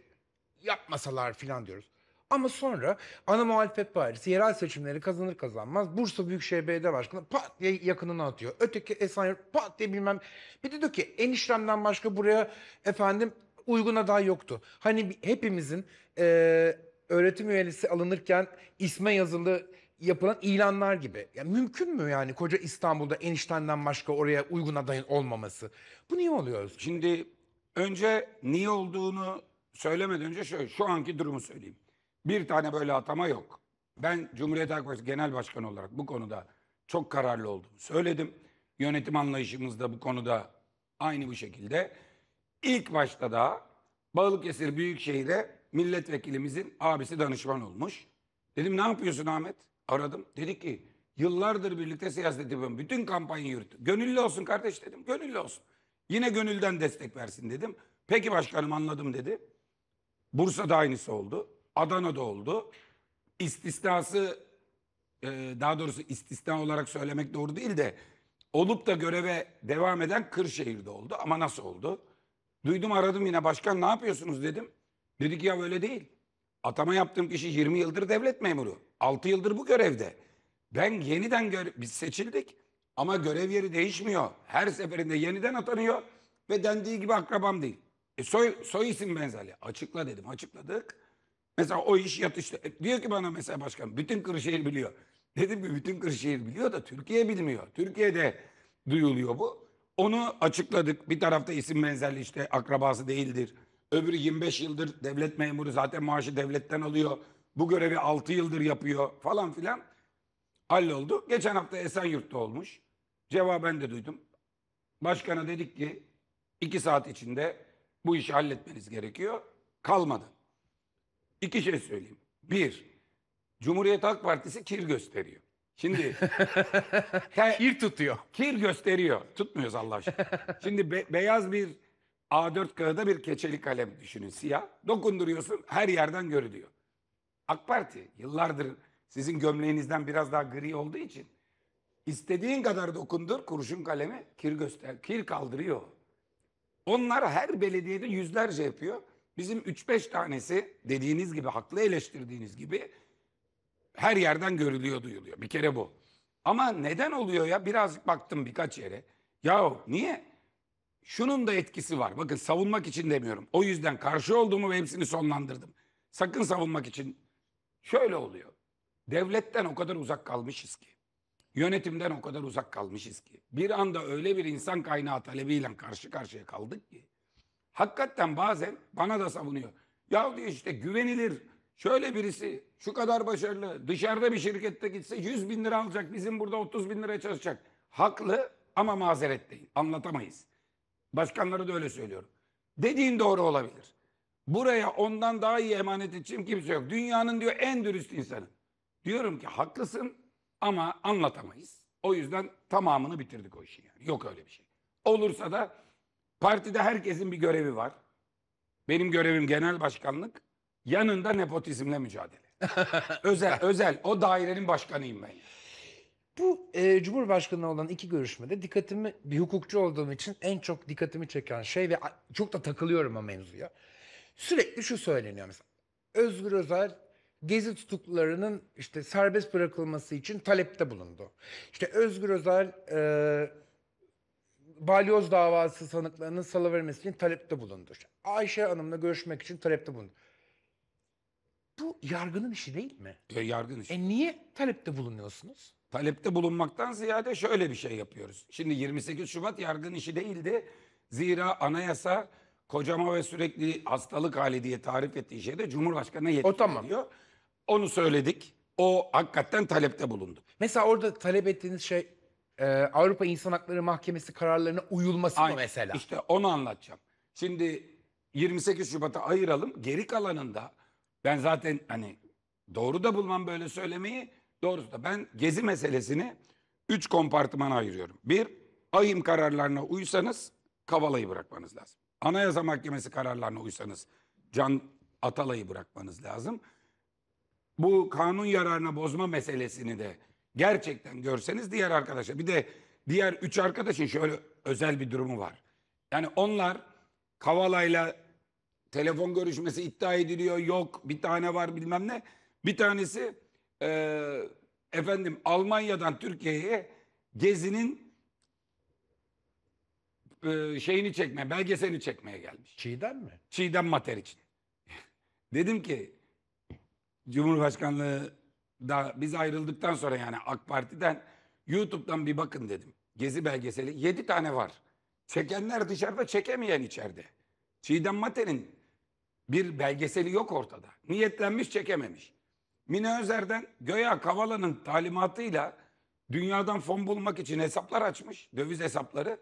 yapmasalar filan diyoruz. Ama sonra ana muhalefet partisi yerel seçimleri kazanır kazanmaz Bursa Büyükşehir Belediye Başkanı pat diye yakınına atıyor. Öteki Esenyurt pat diye bilmem. Bir de diyor ki eniştemden başka buraya efendim uygun aday yoktu. Hani hepimizin e, öğretim üyesi alınırken isme yazılı yapılan ilanlar gibi. Yani mümkün mü yani koca İstanbul'da eniştenden başka oraya uygun adayın olmaması? Bu niye oluyor Özgür? Şimdi önce niye olduğunu söylemeden önce şöyle, şu anki durumu söyleyeyim. Bir tane böyle atama yok. Ben Cumhuriyet Halk Partisi Genel Başkanı olarak bu konuda çok kararlı olduğumu söyledim. Yönetim anlayışımız da bu konuda aynı bu şekilde. İlk başta da Balıkesir Büyükşehir'e milletvekilimizin abisi danışman olmuş. Dedim ne yapıyorsun Ahmet? Aradım. Dedi ki yıllardır birlikte siyaset yapıyorum. Bütün kampanya yürüttü. Gönüllü olsun kardeş dedim. Gönüllü olsun. Yine gönülden destek versin dedim. Peki başkanım anladım dedi. Bursa'da aynısı oldu. Adana'da oldu. İstisnası e, daha doğrusu istisna olarak söylemek doğru değil de olup da göreve devam eden Kırşehir'de oldu. Ama nasıl oldu? Duydum aradım yine başkan ne yapıyorsunuz dedim. Dedi ki ya öyle değil. Atama yaptığım kişi 20 yıldır devlet memuru. 6 yıldır bu görevde. Ben yeniden göre biz seçildik ama görev yeri değişmiyor. Her seferinde yeniden atanıyor ve dendiği gibi akrabam değil. E soy, soy isim benzerliği. Açıkla dedim. Açıkladık. Mesela o iş yatıştı. E, diyor ki bana mesela başkan bütün Kırşehir biliyor. Dedim ki bütün Kırşehir biliyor da Türkiye bilmiyor. Türkiye'de duyuluyor bu. Onu açıkladık. Bir tarafta isim benzerliği işte akrabası değildir. Öbürü 25 yıldır devlet memuru zaten maaşı devletten alıyor. Bu görevi 6 yıldır yapıyor falan filan. Halloldu. Geçen hafta Esenyurt'ta olmuş. Cevaben de duydum. Başkana dedik ki iki saat içinde bu işi halletmeniz gerekiyor. Kalmadı. İki şey söyleyeyim. Bir, Cumhuriyet Halk Partisi kir gösteriyor. Şimdi kir tutuyor. Kir gösteriyor. Tutmuyoruz Allah aşkına. Şimdi be, beyaz bir A4 kağıda bir keçeli kalem düşünün siyah. Dokunduruyorsun her yerden görülüyor. AK Parti yıllardır sizin gömleğinizden biraz daha gri olduğu için istediğin kadar dokundur kurşun kalemi kir göster kir kaldırıyor. Onlar her belediyede yüzlerce yapıyor. Bizim 3-5 tanesi dediğiniz gibi haklı eleştirdiğiniz gibi her yerden görülüyor duyuluyor. Bir kere bu. Ama neden oluyor ya? Birazcık baktım birkaç yere. Ya niye? Şunun da etkisi var. Bakın savunmak için demiyorum. O yüzden karşı olduğumu ve hepsini sonlandırdım. Sakın savunmak için. Şöyle oluyor. Devletten o kadar uzak kalmışız ki. Yönetimden o kadar uzak kalmışız ki. Bir anda öyle bir insan kaynağı talebiyle karşı karşıya kaldık ki hakikaten bazen bana da savunuyor. Ya diyor işte güvenilir şöyle birisi şu kadar başarılı dışarıda bir şirkette gitse 100 bin lira alacak bizim burada 30 bin lira çalışacak. Haklı ama mazeret değil anlatamayız. Başkanları da öyle söylüyorum. Dediğin doğru olabilir. Buraya ondan daha iyi emanet için kimse yok. Dünyanın diyor en dürüst insanı. Diyorum ki haklısın ama anlatamayız. O yüzden tamamını bitirdik o işi yani. Yok öyle bir şey. Olursa da Partide herkesin bir görevi var. Benim görevim genel başkanlık. Yanında nepotizmle mücadele. özel, özel. O dairenin başkanıyım ben. Bu e, Cumhurbaşkanı olan iki görüşmede dikkatimi bir hukukçu olduğum için en çok dikkatimi çeken şey ve çok da takılıyorum o mevzuya. Sürekli şu söyleniyor mesela. Özgür Özel Gezi tutuklularının işte serbest bırakılması için talepte bulundu. İşte Özgür Özel e, balyoz davası sanıklarının salıverilmesi için talepte bulundu. Ayşe Hanım'la görüşmek için talepte bulundu. Bu yargının işi değil mi? Ya, e, yargın işi. E niye talepte bulunuyorsunuz? Talepte bulunmaktan ziyade şöyle bir şey yapıyoruz. Şimdi 28 Şubat yargın işi değildi. Zira anayasa kocama ve sürekli hastalık hali diye tarif ettiği şeyde Cumhurbaşkanı'na yetki o tamam. veriyor. Onu söyledik. O hakikaten talepte bulundu. Mesela orada talep ettiğiniz şey e, Avrupa İnsan Hakları Mahkemesi kararlarına uyulması Aynen. mı mesela? İşte onu anlatacağım. Şimdi 28 Şubat'a ayıralım. Geri kalanında ben zaten hani doğru da bulmam böyle söylemeyi. Doğrusu da ben gezi meselesini 3 kompartımana ayırıyorum. Bir, ahim kararlarına uysanız Kavala'yı bırakmanız lazım. Anayasa Mahkemesi kararlarına uysanız Can Atalay'ı bırakmanız lazım. Bu kanun yararına bozma meselesini de Gerçekten görseniz diğer arkadaşa, Bir de diğer üç arkadaşın şöyle özel bir durumu var. Yani onlar Kavala'yla telefon görüşmesi iddia ediliyor. Yok bir tane var bilmem ne. Bir tanesi e, efendim Almanya'dan Türkiye'ye Gezi'nin e, şeyini çekmeye, belgeselini çekmeye gelmiş. Çiğdem mi? Çiğdem Mater için. Dedim ki Cumhurbaşkanlığı da biz ayrıldıktan sonra yani AK Parti'den YouTube'dan bir bakın dedim. Gezi belgeseli 7 tane var. Çekenler dışarıda çekemeyen içeride. Çiğdem Mater'in bir belgeseli yok ortada. Niyetlenmiş çekememiş. Mine Özer'den Göya Kavala'nın talimatıyla dünyadan fon bulmak için hesaplar açmış. Döviz hesapları.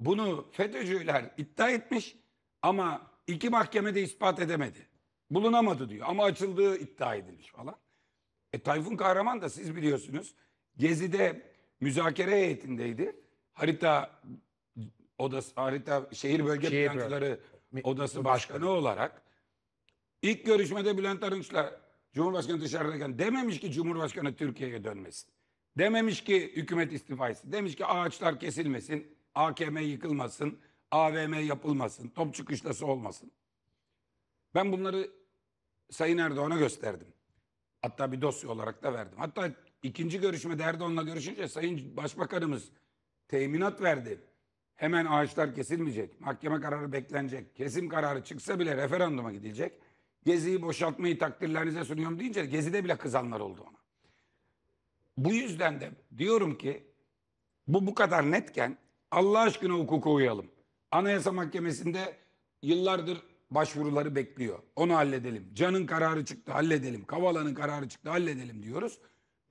Bunu FETÖ'cüler iddia etmiş ama iki mahkemede ispat edemedi. Bulunamadı diyor ama açıldığı iddia edilmiş falan. E, Tayfun Kahraman da siz biliyorsunuz. Gezi'de müzakere heyetindeydi. Harita odası, harita şehir bölge şehir plancıları bölge. odası başkanı olarak ilk görüşmede Bülent Arınç'la Cumhurbaşkanı dışarıdayken dememiş ki Cumhurbaşkanı Türkiye'ye dönmesin. Dememiş ki hükümet istifaisi. Demiş ki ağaçlar kesilmesin, AKM yıkılmasın, AVM yapılmasın, top çıkışlası olmasın. Ben bunları Sayın Erdoğan'a gösterdim. Hatta bir dosya olarak da verdim. Hatta ikinci görüşme derdi Erdoğan'la görüşünce Sayın Başbakanımız teminat verdi. Hemen ağaçlar kesilmeyecek. Mahkeme kararı beklenecek. Kesim kararı çıksa bile referanduma gidilecek. Geziyi boşaltmayı takdirlerinize sunuyorum deyince Gezi'de bile kızanlar oldu ona. Bu yüzden de diyorum ki bu bu kadar netken Allah aşkına hukuka uyalım. Anayasa Mahkemesi'nde yıllardır başvuruları bekliyor. Onu halledelim. Can'ın kararı çıktı halledelim. Kavala'nın kararı çıktı halledelim diyoruz.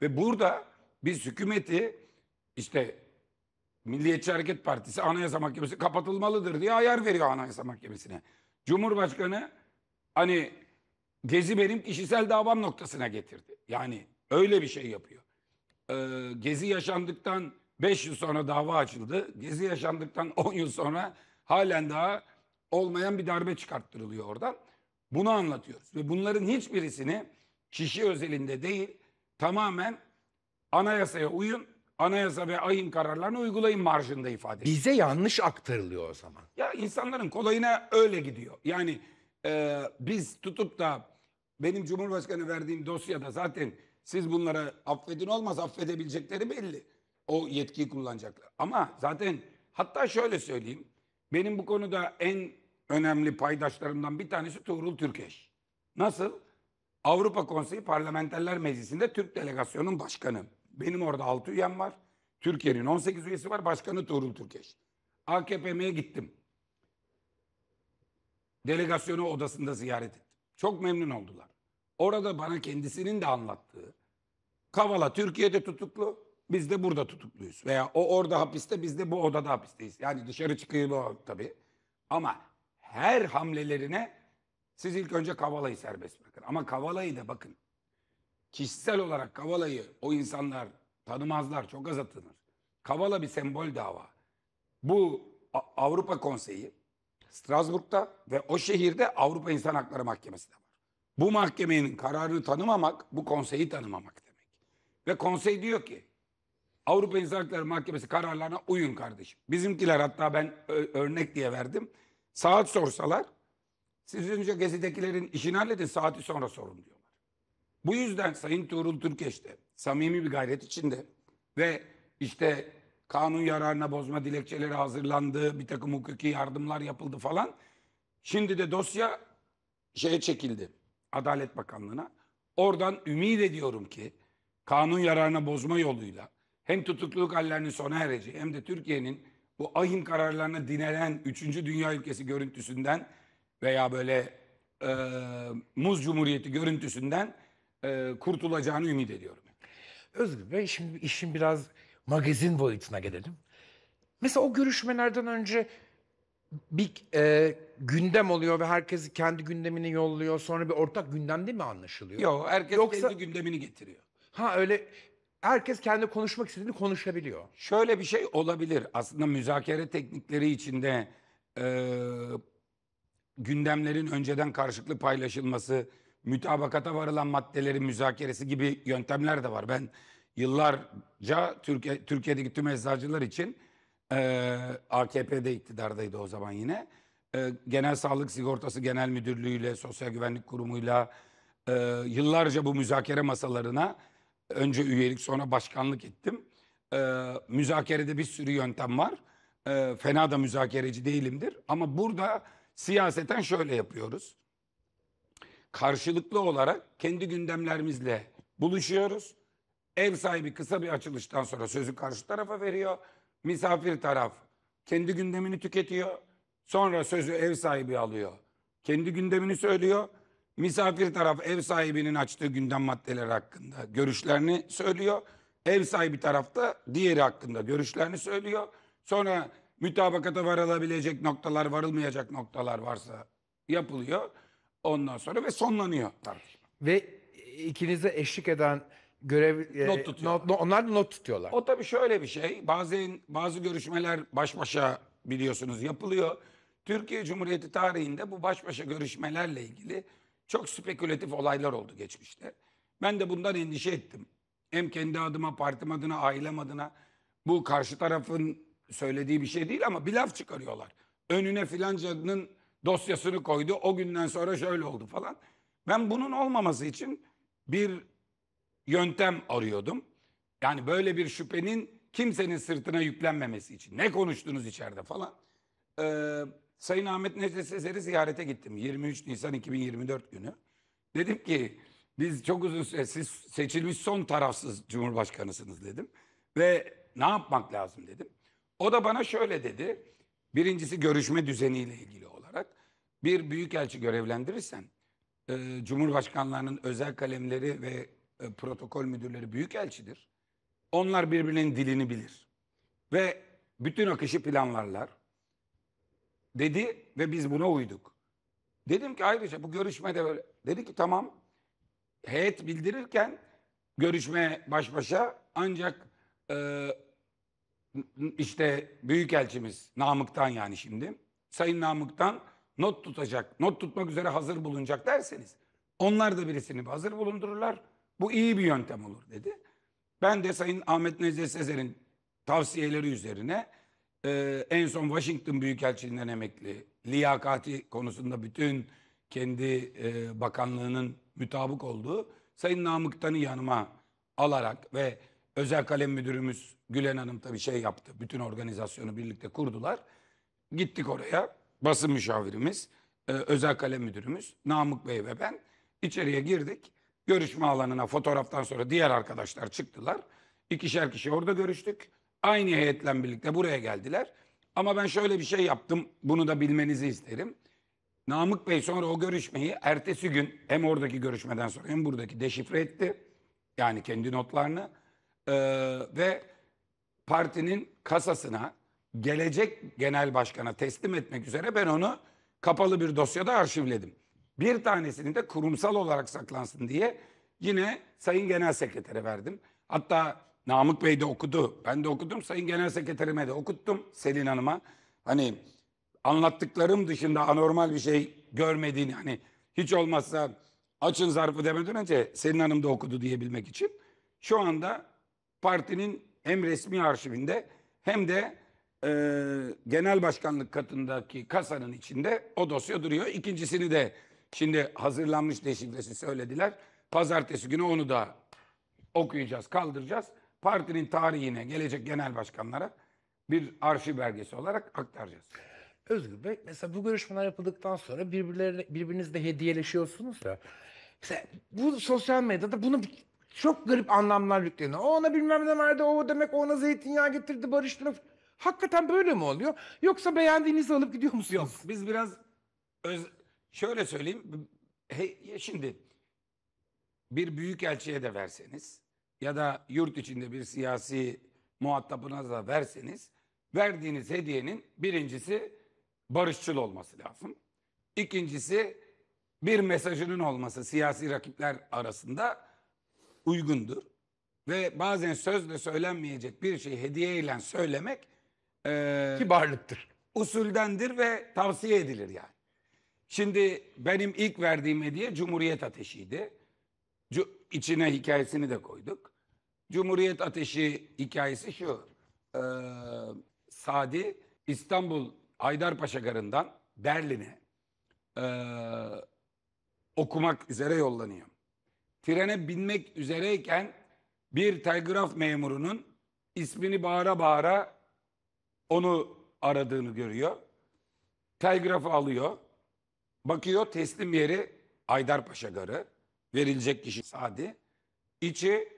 Ve burada biz hükümeti işte Milliyetçi Hareket Partisi Anayasa Mahkemesi kapatılmalıdır diye ayar veriyor Anayasa Mahkemesi'ne. Cumhurbaşkanı hani Gezi benim kişisel davam noktasına getirdi. Yani öyle bir şey yapıyor. Ee, Gezi yaşandıktan 5 yıl sonra dava açıldı. Gezi yaşandıktan 10 yıl sonra halen daha olmayan bir darbe çıkarttırılıyor oradan. Bunu anlatıyoruz. Ve bunların hiçbirisini kişi özelinde değil tamamen anayasaya uyun, anayasa ve ayın kararlarını uygulayın marjında ifade ediyor. Bize yanlış aktarılıyor o zaman. Ya insanların kolayına öyle gidiyor. Yani e, biz tutup da benim Cumhurbaşkanı verdiğim dosyada zaten siz bunlara affedin olmaz affedebilecekleri belli. O yetkiyi kullanacaklar. Ama zaten hatta şöyle söyleyeyim. Benim bu konuda en önemli paydaşlarımdan bir tanesi Tuğrul Türkeş. Nasıl? Avrupa Konseyi Parlamenterler Meclisi'nde Türk delegasyonun başkanı. Benim orada 6 üyem var. Türkiye'nin 18 üyesi var. Başkanı Tuğrul Türkeş. AKP'ye gittim. Delegasyonu odasında ziyaret ettim. Çok memnun oldular. Orada bana kendisinin de anlattığı Kavala Türkiye'de tutuklu. Biz de burada tutukluyuz. Veya o orada hapiste biz de bu odada hapisteyiz. Yani dışarı çıkıyor tabii. Ama her hamlelerine siz ilk önce Kavala'yı serbest bırakın. Ama Kavala'yı da bakın. Kişisel olarak Kavala'yı o insanlar tanımazlar. Çok az atınır. Kavala bir sembol dava. Bu Avrupa Konseyi Strasbourg'da ve o şehirde Avrupa İnsan Hakları Mahkemesi de var. Bu mahkemenin kararını tanımamak, bu konseyi tanımamak demek. Ve konsey diyor ki, Avrupa İnsan Hakları Mahkemesi kararlarına uyun kardeşim. Bizimkiler hatta ben örnek diye verdim. Saat sorsalar siz önce gezidekilerin işini halledin saati sonra sorun diyorlar. Bu yüzden Sayın Tuğrul Türkeş de samimi bir gayret içinde ve işte kanun yararına bozma dilekçeleri hazırlandı, bir takım hukuki yardımlar yapıldı falan. Şimdi de dosya şeye çekildi Adalet Bakanlığı'na. Oradan ümit ediyorum ki kanun yararına bozma yoluyla hem tutukluluk hallerinin sona ereceği hem de Türkiye'nin bu ahim kararlarına dinelen 3. Dünya ülkesi görüntüsünden veya böyle e, muz cumhuriyeti görüntüsünden e, kurtulacağını ümit ediyorum. Özgür Bey şimdi işin biraz magazin boyutuna gelelim. Mesela o görüşmelerden önce bir e, gündem oluyor ve herkes kendi gündemini yolluyor. Sonra bir ortak gündem değil mi anlaşılıyor? Yok herkes Yoksa... kendi gündemini getiriyor. Ha öyle herkes kendi konuşmak istediğini konuşabiliyor. Şöyle bir şey olabilir. Aslında müzakere teknikleri içinde e, gündemlerin önceden karşılıklı paylaşılması, mütabakata varılan maddelerin müzakeresi gibi yöntemler de var. Ben yıllarca Türkiye, Türkiye'deki tüm eczacılar için e, AKP'de iktidardaydı o zaman yine. E, Genel Sağlık Sigortası Genel Müdürlüğü ile Sosyal Güvenlik Kurumu'yla e, yıllarca bu müzakere masalarına Önce üyelik sonra başkanlık ettim. Ee, müzakerede bir sürü yöntem var. Ee, fena da müzakereci değilimdir. Ama burada siyaseten şöyle yapıyoruz. Karşılıklı olarak kendi gündemlerimizle buluşuyoruz. Ev sahibi kısa bir açılıştan sonra sözü karşı tarafa veriyor. Misafir taraf kendi gündemini tüketiyor. Sonra sözü ev sahibi alıyor. Kendi gündemini söylüyor. Misafir taraf ev sahibinin açtığı gündem maddeleri hakkında görüşlerini söylüyor. Ev sahibi taraf da diğeri hakkında görüşlerini söylüyor. Sonra mütabakata varılabilecek noktalar, varılmayacak noktalar varsa yapılıyor. Ondan sonra ve sonlanıyor tartışma. Ve ikinize eşlik eden görev e, Not tutuyor. not, onlar da not tutuyorlar. O tabii şöyle bir şey. Bazen bazı görüşmeler baş başa biliyorsunuz yapılıyor. Türkiye Cumhuriyeti tarihinde bu baş başa görüşmelerle ilgili çok spekülatif olaylar oldu geçmişte. Ben de bundan endişe ettim. Hem kendi adıma, partim adına, ailem adına. Bu karşı tarafın söylediği bir şey değil ama bir laf çıkarıyorlar. Önüne filancanın dosyasını koydu. O günden sonra şöyle oldu falan. Ben bunun olmaması için bir yöntem arıyordum. Yani böyle bir şüphenin kimsenin sırtına yüklenmemesi için. Ne konuştunuz içeride falan. Ee, Sayın Ahmet Necdet Sezer'i ziyarete gittim 23 Nisan 2024 günü. Dedim ki biz çok uzun süre siz seçilmiş son tarafsız cumhurbaşkanısınız dedim. Ve ne yapmak lazım dedim. O da bana şöyle dedi. Birincisi görüşme düzeniyle ilgili olarak bir büyükelçi görevlendirirsen e, cumhurbaşkanlarının özel kalemleri ve e, protokol müdürleri büyükelçidir. Onlar birbirinin dilini bilir. Ve bütün akışı planlarlar dedi ve biz buna uyduk. Dedim ki ayrıca bu görüşmede böyle. Dedi ki tamam heyet bildirirken görüşme baş başa ancak e, işte Büyükelçimiz Namık'tan yani şimdi Sayın Namık'tan not tutacak, not tutmak üzere hazır bulunacak derseniz onlar da birisini hazır bulundururlar. Bu iyi bir yöntem olur dedi. Ben de Sayın Ahmet Necdet Sezer'in tavsiyeleri üzerine e, en son Washington Büyükelçiliğinden emekli. Liyakati konusunda bütün kendi e, bakanlığının mütabık olduğu Sayın Namık Tan'ı yanıma alarak ve özel kalem müdürümüz Gülen Hanım tabii şey yaptı. Bütün organizasyonu birlikte kurdular. Gittik oraya basın müşavirimiz, e, özel kalem müdürümüz Namık Bey ve ben içeriye girdik. Görüşme alanına fotoğraftan sonra diğer arkadaşlar çıktılar. İkişer kişi orada görüştük. Aynı heyetle birlikte buraya geldiler. Ama ben şöyle bir şey yaptım. Bunu da bilmenizi isterim. Namık Bey sonra o görüşmeyi ertesi gün hem oradaki görüşmeden sonra hem buradaki deşifre etti. Yani kendi notlarını. Ee, ve partinin kasasına gelecek genel başkana teslim etmek üzere ben onu kapalı bir dosyada arşivledim. Bir tanesini de kurumsal olarak saklansın diye yine Sayın Genel Sekreter'e verdim. Hatta Namık Bey de okudu. Ben de okudum. Sayın Genel Sekreterime de okuttum. Selin Hanım'a. Hani anlattıklarım dışında anormal bir şey görmediğini hani hiç olmazsa açın zarfı demeden önce Selin Hanım da okudu diyebilmek için. Şu anda partinin hem resmi arşivinde hem de e, genel başkanlık katındaki kasanın içinde o dosya duruyor. İkincisini de şimdi hazırlanmış deşifresi söylediler. Pazartesi günü onu da okuyacağız, kaldıracağız partinin tarihine, gelecek genel başkanlara bir arşiv belgesi olarak aktaracağız. Özgür Bey, mesela bu görüşmeler yapıldıktan sonra birbirlerine, birbirinizle hediyeleşiyorsunuz ya. Mesela bu sosyal medyada bunu çok garip anlamlar yükleniyor. O ona bilmem ne verdi, o demek ona zeytinyağı getirdi, barıştı. Hakikaten böyle mi oluyor? Yoksa beğendiğinizi alıp gidiyor musunuz? Yok, biz biraz öz... şöyle söyleyeyim. He, şimdi bir büyük elçiye de verseniz ya da yurt içinde bir siyasi muhatabınıza verseniz verdiğiniz hediyenin birincisi barışçıl olması lazım. İkincisi bir mesajının olması siyasi rakipler arasında uygundur. Ve bazen sözle söylenmeyecek bir şey hediye söylemek e, kibarlıktır. Usuldendir ve tavsiye edilir yani. Şimdi benim ilk verdiğim hediye Cumhuriyet Ateşi'ydi içine hikayesini de koyduk. Cumhuriyet Ateşi hikayesi şu. E, Sadi İstanbul Aydarpaşa Garı'ndan Berlin'e e, okumak üzere yollanıyor. Trene binmek üzereyken bir telgraf memurunun ismini bağıra bağıra onu aradığını görüyor. Telgrafı alıyor. Bakıyor teslim yeri Aydarpaşa Garı verilecek kişi Sadi. İçi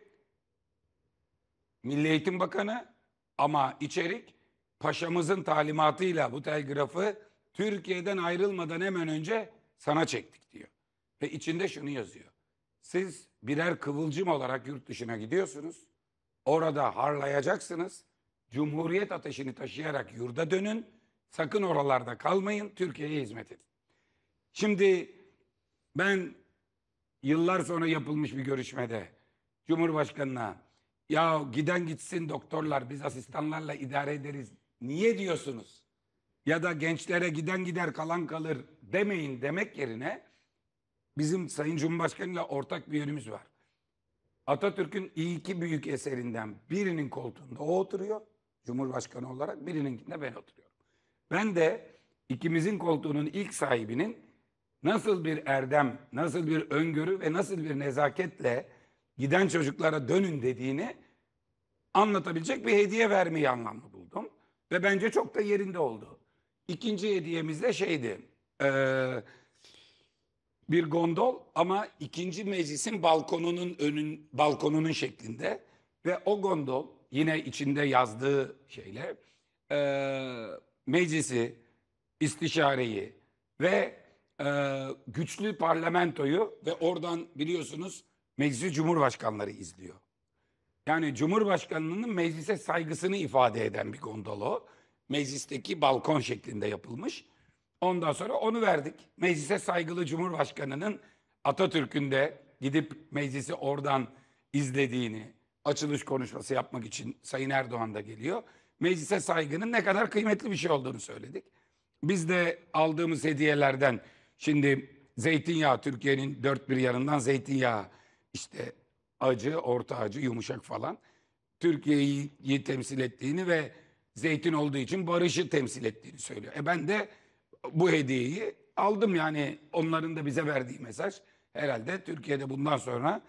Milli Eğitim Bakanı ama içerik paşamızın talimatıyla bu telgrafı Türkiye'den ayrılmadan hemen önce sana çektik diyor. Ve içinde şunu yazıyor. Siz birer kıvılcım olarak yurt dışına gidiyorsunuz. Orada harlayacaksınız. Cumhuriyet ateşini taşıyarak yurda dönün. Sakın oralarda kalmayın. Türkiye'ye hizmet edin. Şimdi ben yıllar sonra yapılmış bir görüşmede Cumhurbaşkanına ya giden gitsin doktorlar biz asistanlarla idare ederiz. Niye diyorsunuz? Ya da gençlere giden gider kalan kalır demeyin demek yerine bizim Sayın Cumhurbaşkanıyla ortak bir yönümüz var. Atatürk'ün iki büyük eserinden birinin koltuğunda o oturuyor. Cumhurbaşkanı olarak birininkinde ben oturuyorum. Ben de ikimizin koltuğunun ilk sahibinin nasıl bir erdem, nasıl bir öngörü ve nasıl bir nezaketle giden çocuklara dönün dediğini anlatabilecek bir hediye vermeyi anlamlı buldum. Ve bence çok da yerinde oldu. İkinci hediyemiz de şeydi. Ee, bir gondol ama ikinci meclisin balkonunun önün balkonunun şeklinde ve o gondol yine içinde yazdığı şeyle e, meclisi, istişareyi ve e, güçlü parlamentoyu ve oradan biliyorsunuz meclisi cumhurbaşkanları izliyor. Yani cumhurbaşkanının meclise saygısını ifade eden bir gondolo. Meclisteki balkon şeklinde yapılmış. Ondan sonra onu verdik. Meclise saygılı cumhurbaşkanının Atatürk'ün de gidip meclisi oradan izlediğini, açılış konuşması yapmak için Sayın Erdoğan da geliyor. Meclise saygının ne kadar kıymetli bir şey olduğunu söyledik. Biz de aldığımız hediyelerden Şimdi zeytinyağı Türkiye'nin dört bir yanından zeytinyağı işte acı, orta acı, yumuşak falan Türkiye'yi temsil ettiğini ve zeytin olduğu için barışı temsil ettiğini söylüyor. E ben de bu hediyeyi aldım yani onların da bize verdiği mesaj herhalde Türkiye'de bundan sonra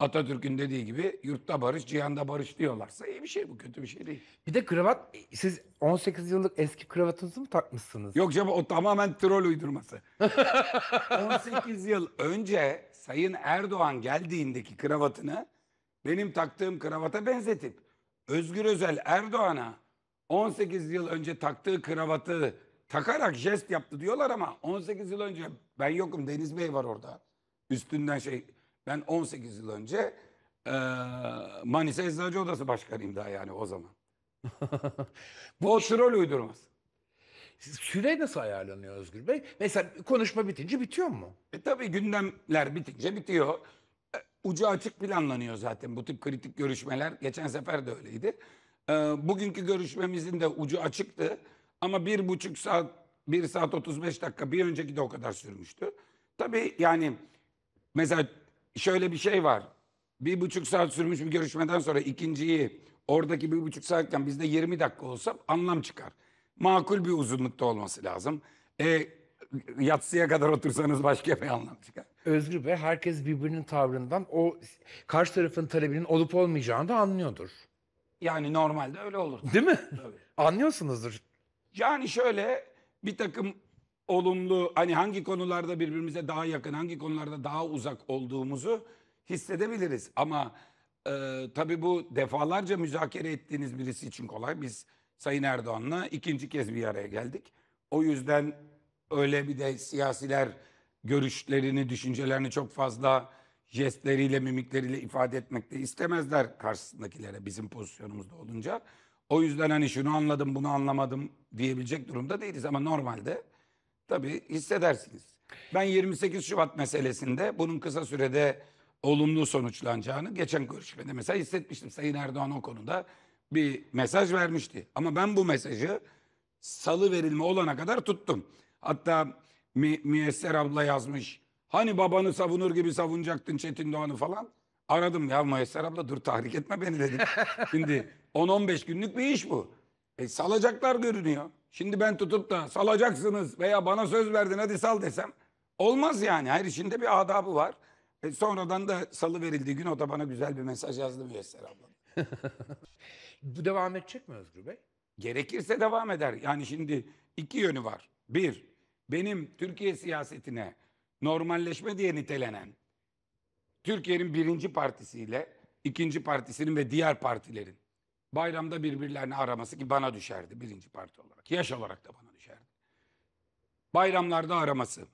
Atatürk'ün dediği gibi yurtta barış, cihanda barış diyorlarsa iyi bir şey bu, kötü bir şey değil. Bir de kravat, siz 18 yıllık eski kravatınızı mı takmışsınız? Yok canım o tamamen troll uydurması. 18 yıl önce Sayın Erdoğan geldiğindeki kravatını benim taktığım kravata benzetip Özgür Özel Erdoğan'a 18 yıl önce taktığı kravatı takarak jest yaptı diyorlar ama 18 yıl önce ben yokum Deniz Bey var orada. Üstünden şey ben 18 yıl önce e, Manisa Eczacı Odası Başkanıyım daha yani o zaman. Bu o troll uydurmaz. Süre nasıl ayarlanıyor Özgür Bey? Mesela konuşma bitince bitiyor mu? E tabii gündemler bitince bitiyor. E, ucu açık planlanıyor zaten bu tip kritik görüşmeler. Geçen sefer de öyleydi. E, bugünkü görüşmemizin de ucu açıktı. Ama bir buçuk saat, bir saat 35 dakika bir önceki de o kadar sürmüştü. Tabii yani mesela şöyle bir şey var. Bir buçuk saat sürmüş bir görüşmeden sonra ikinciyi oradaki bir buçuk saatten bizde 20 dakika olsa anlam çıkar. Makul bir uzunlukta olması lazım. E, yatsıya kadar otursanız başka bir anlam çıkar. Özgür Bey herkes birbirinin tavrından o karşı tarafın talebinin olup olmayacağını da anlıyordur. Yani normalde öyle olur. Değil mi? Tabii. Anlıyorsunuzdur. Yani şöyle bir takım olumlu hani hangi konularda birbirimize daha yakın, hangi konularda daha uzak olduğumuzu hissedebiliriz. Ama e, tabii bu defalarca müzakere ettiğiniz birisi için kolay. Biz Sayın Erdoğan'la ikinci kez bir araya geldik. O yüzden öyle bir de siyasiler görüşlerini, düşüncelerini çok fazla jestleriyle, mimikleriyle ifade etmek de istemezler karşısındakilere bizim pozisyonumuzda olunca. O yüzden hani şunu anladım, bunu anlamadım diyebilecek durumda değiliz ama normalde tabii hissedersiniz. Ben 28 Şubat meselesinde bunun kısa sürede olumlu sonuçlanacağını geçen görüşmede mesela hissetmiştim. Sayın Erdoğan o konuda bir mesaj vermişti. Ama ben bu mesajı salı verilme olana kadar tuttum. Hatta Mi Müyesser abla yazmış. Hani babanı savunur gibi savunacaktın Çetin Doğan'ı falan. Aradım ya Müyesser abla dur tahrik etme beni dedim. Şimdi 10-15 günlük bir iş bu. E, salacaklar görünüyor. Şimdi ben tutup da salacaksınız veya bana söz verdin hadi sal desem. Olmaz yani. Her işinde bir adabı var. E sonradan da salı verildi gün o da bana güzel bir mesaj yazdı Müyesser abla. Bu devam edecek mi Özgür Bey? Gerekirse devam eder. Yani şimdi iki yönü var. Bir, benim Türkiye siyasetine normalleşme diye nitelenen Türkiye'nin birinci partisiyle ikinci partisinin ve diğer partilerin Bayramda birbirlerini araması ki bana düşerdi birinci parti olarak. Yaş olarak da bana düşerdi. Bayramlarda araması.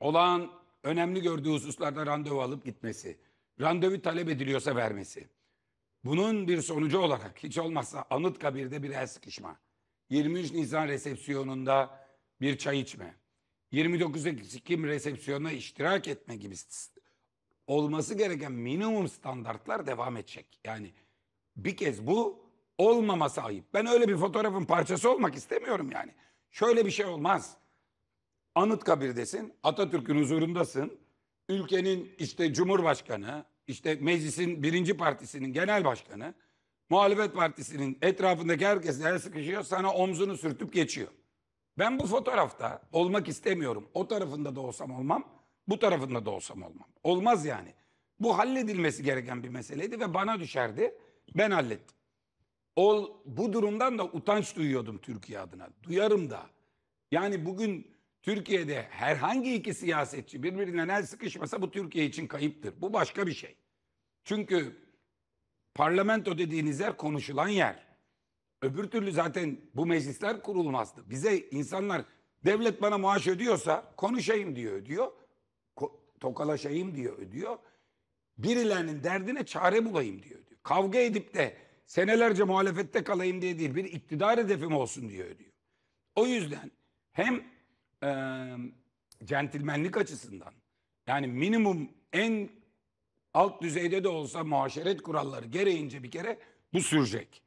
Olağan önemli gördüğü hususlarda randevu alıp gitmesi. Randevu talep ediliyorsa vermesi. Bunun bir sonucu olarak hiç olmazsa Anıtkabir'de bir el sıkışma. 23 Nisan resepsiyonunda bir çay içme. 29 Ekim resepsiyonuna iştirak etme gibi olması gereken minimum standartlar devam edecek. Yani bir kez bu olmaması ayıp. Ben öyle bir fotoğrafın parçası olmak istemiyorum yani. Şöyle bir şey olmaz. Anıtkabir'desin, Atatürk'ün huzurundasın. Ülkenin işte Cumhurbaşkanı, işte meclisin birinci partisinin genel başkanı, muhalefet partisinin etrafındaki herkes el sıkışıyor, sana omzunu sürtüp geçiyor. Ben bu fotoğrafta olmak istemiyorum. O tarafında da olsam olmam, bu tarafında da olsam olmam. Olmaz yani. Bu halledilmesi gereken bir meseleydi ve bana düşerdi. Ben hallettim. Ol, bu durumdan da utanç duyuyordum Türkiye adına. Duyarım da. Yani bugün Türkiye'de herhangi iki siyasetçi birbirinden el sıkışmasa bu Türkiye için kayıptır. Bu başka bir şey. Çünkü parlamento dediğiniz yer konuşulan yer. Öbür türlü zaten bu meclisler kurulmazdı. Bize insanlar devlet bana maaş ödüyorsa konuşayım diyor ödüyor. Ko tokalaşayım diyor ödüyor. Birilerinin derdine çare bulayım diyor ödüyor kavga edip de senelerce muhalefette kalayım diye değil bir iktidar hedefim olsun diye ölüyor. O yüzden hem e, centilmenlik açısından yani minimum en alt düzeyde de olsa muhaşeret kuralları gereğince bir kere bu sürecek.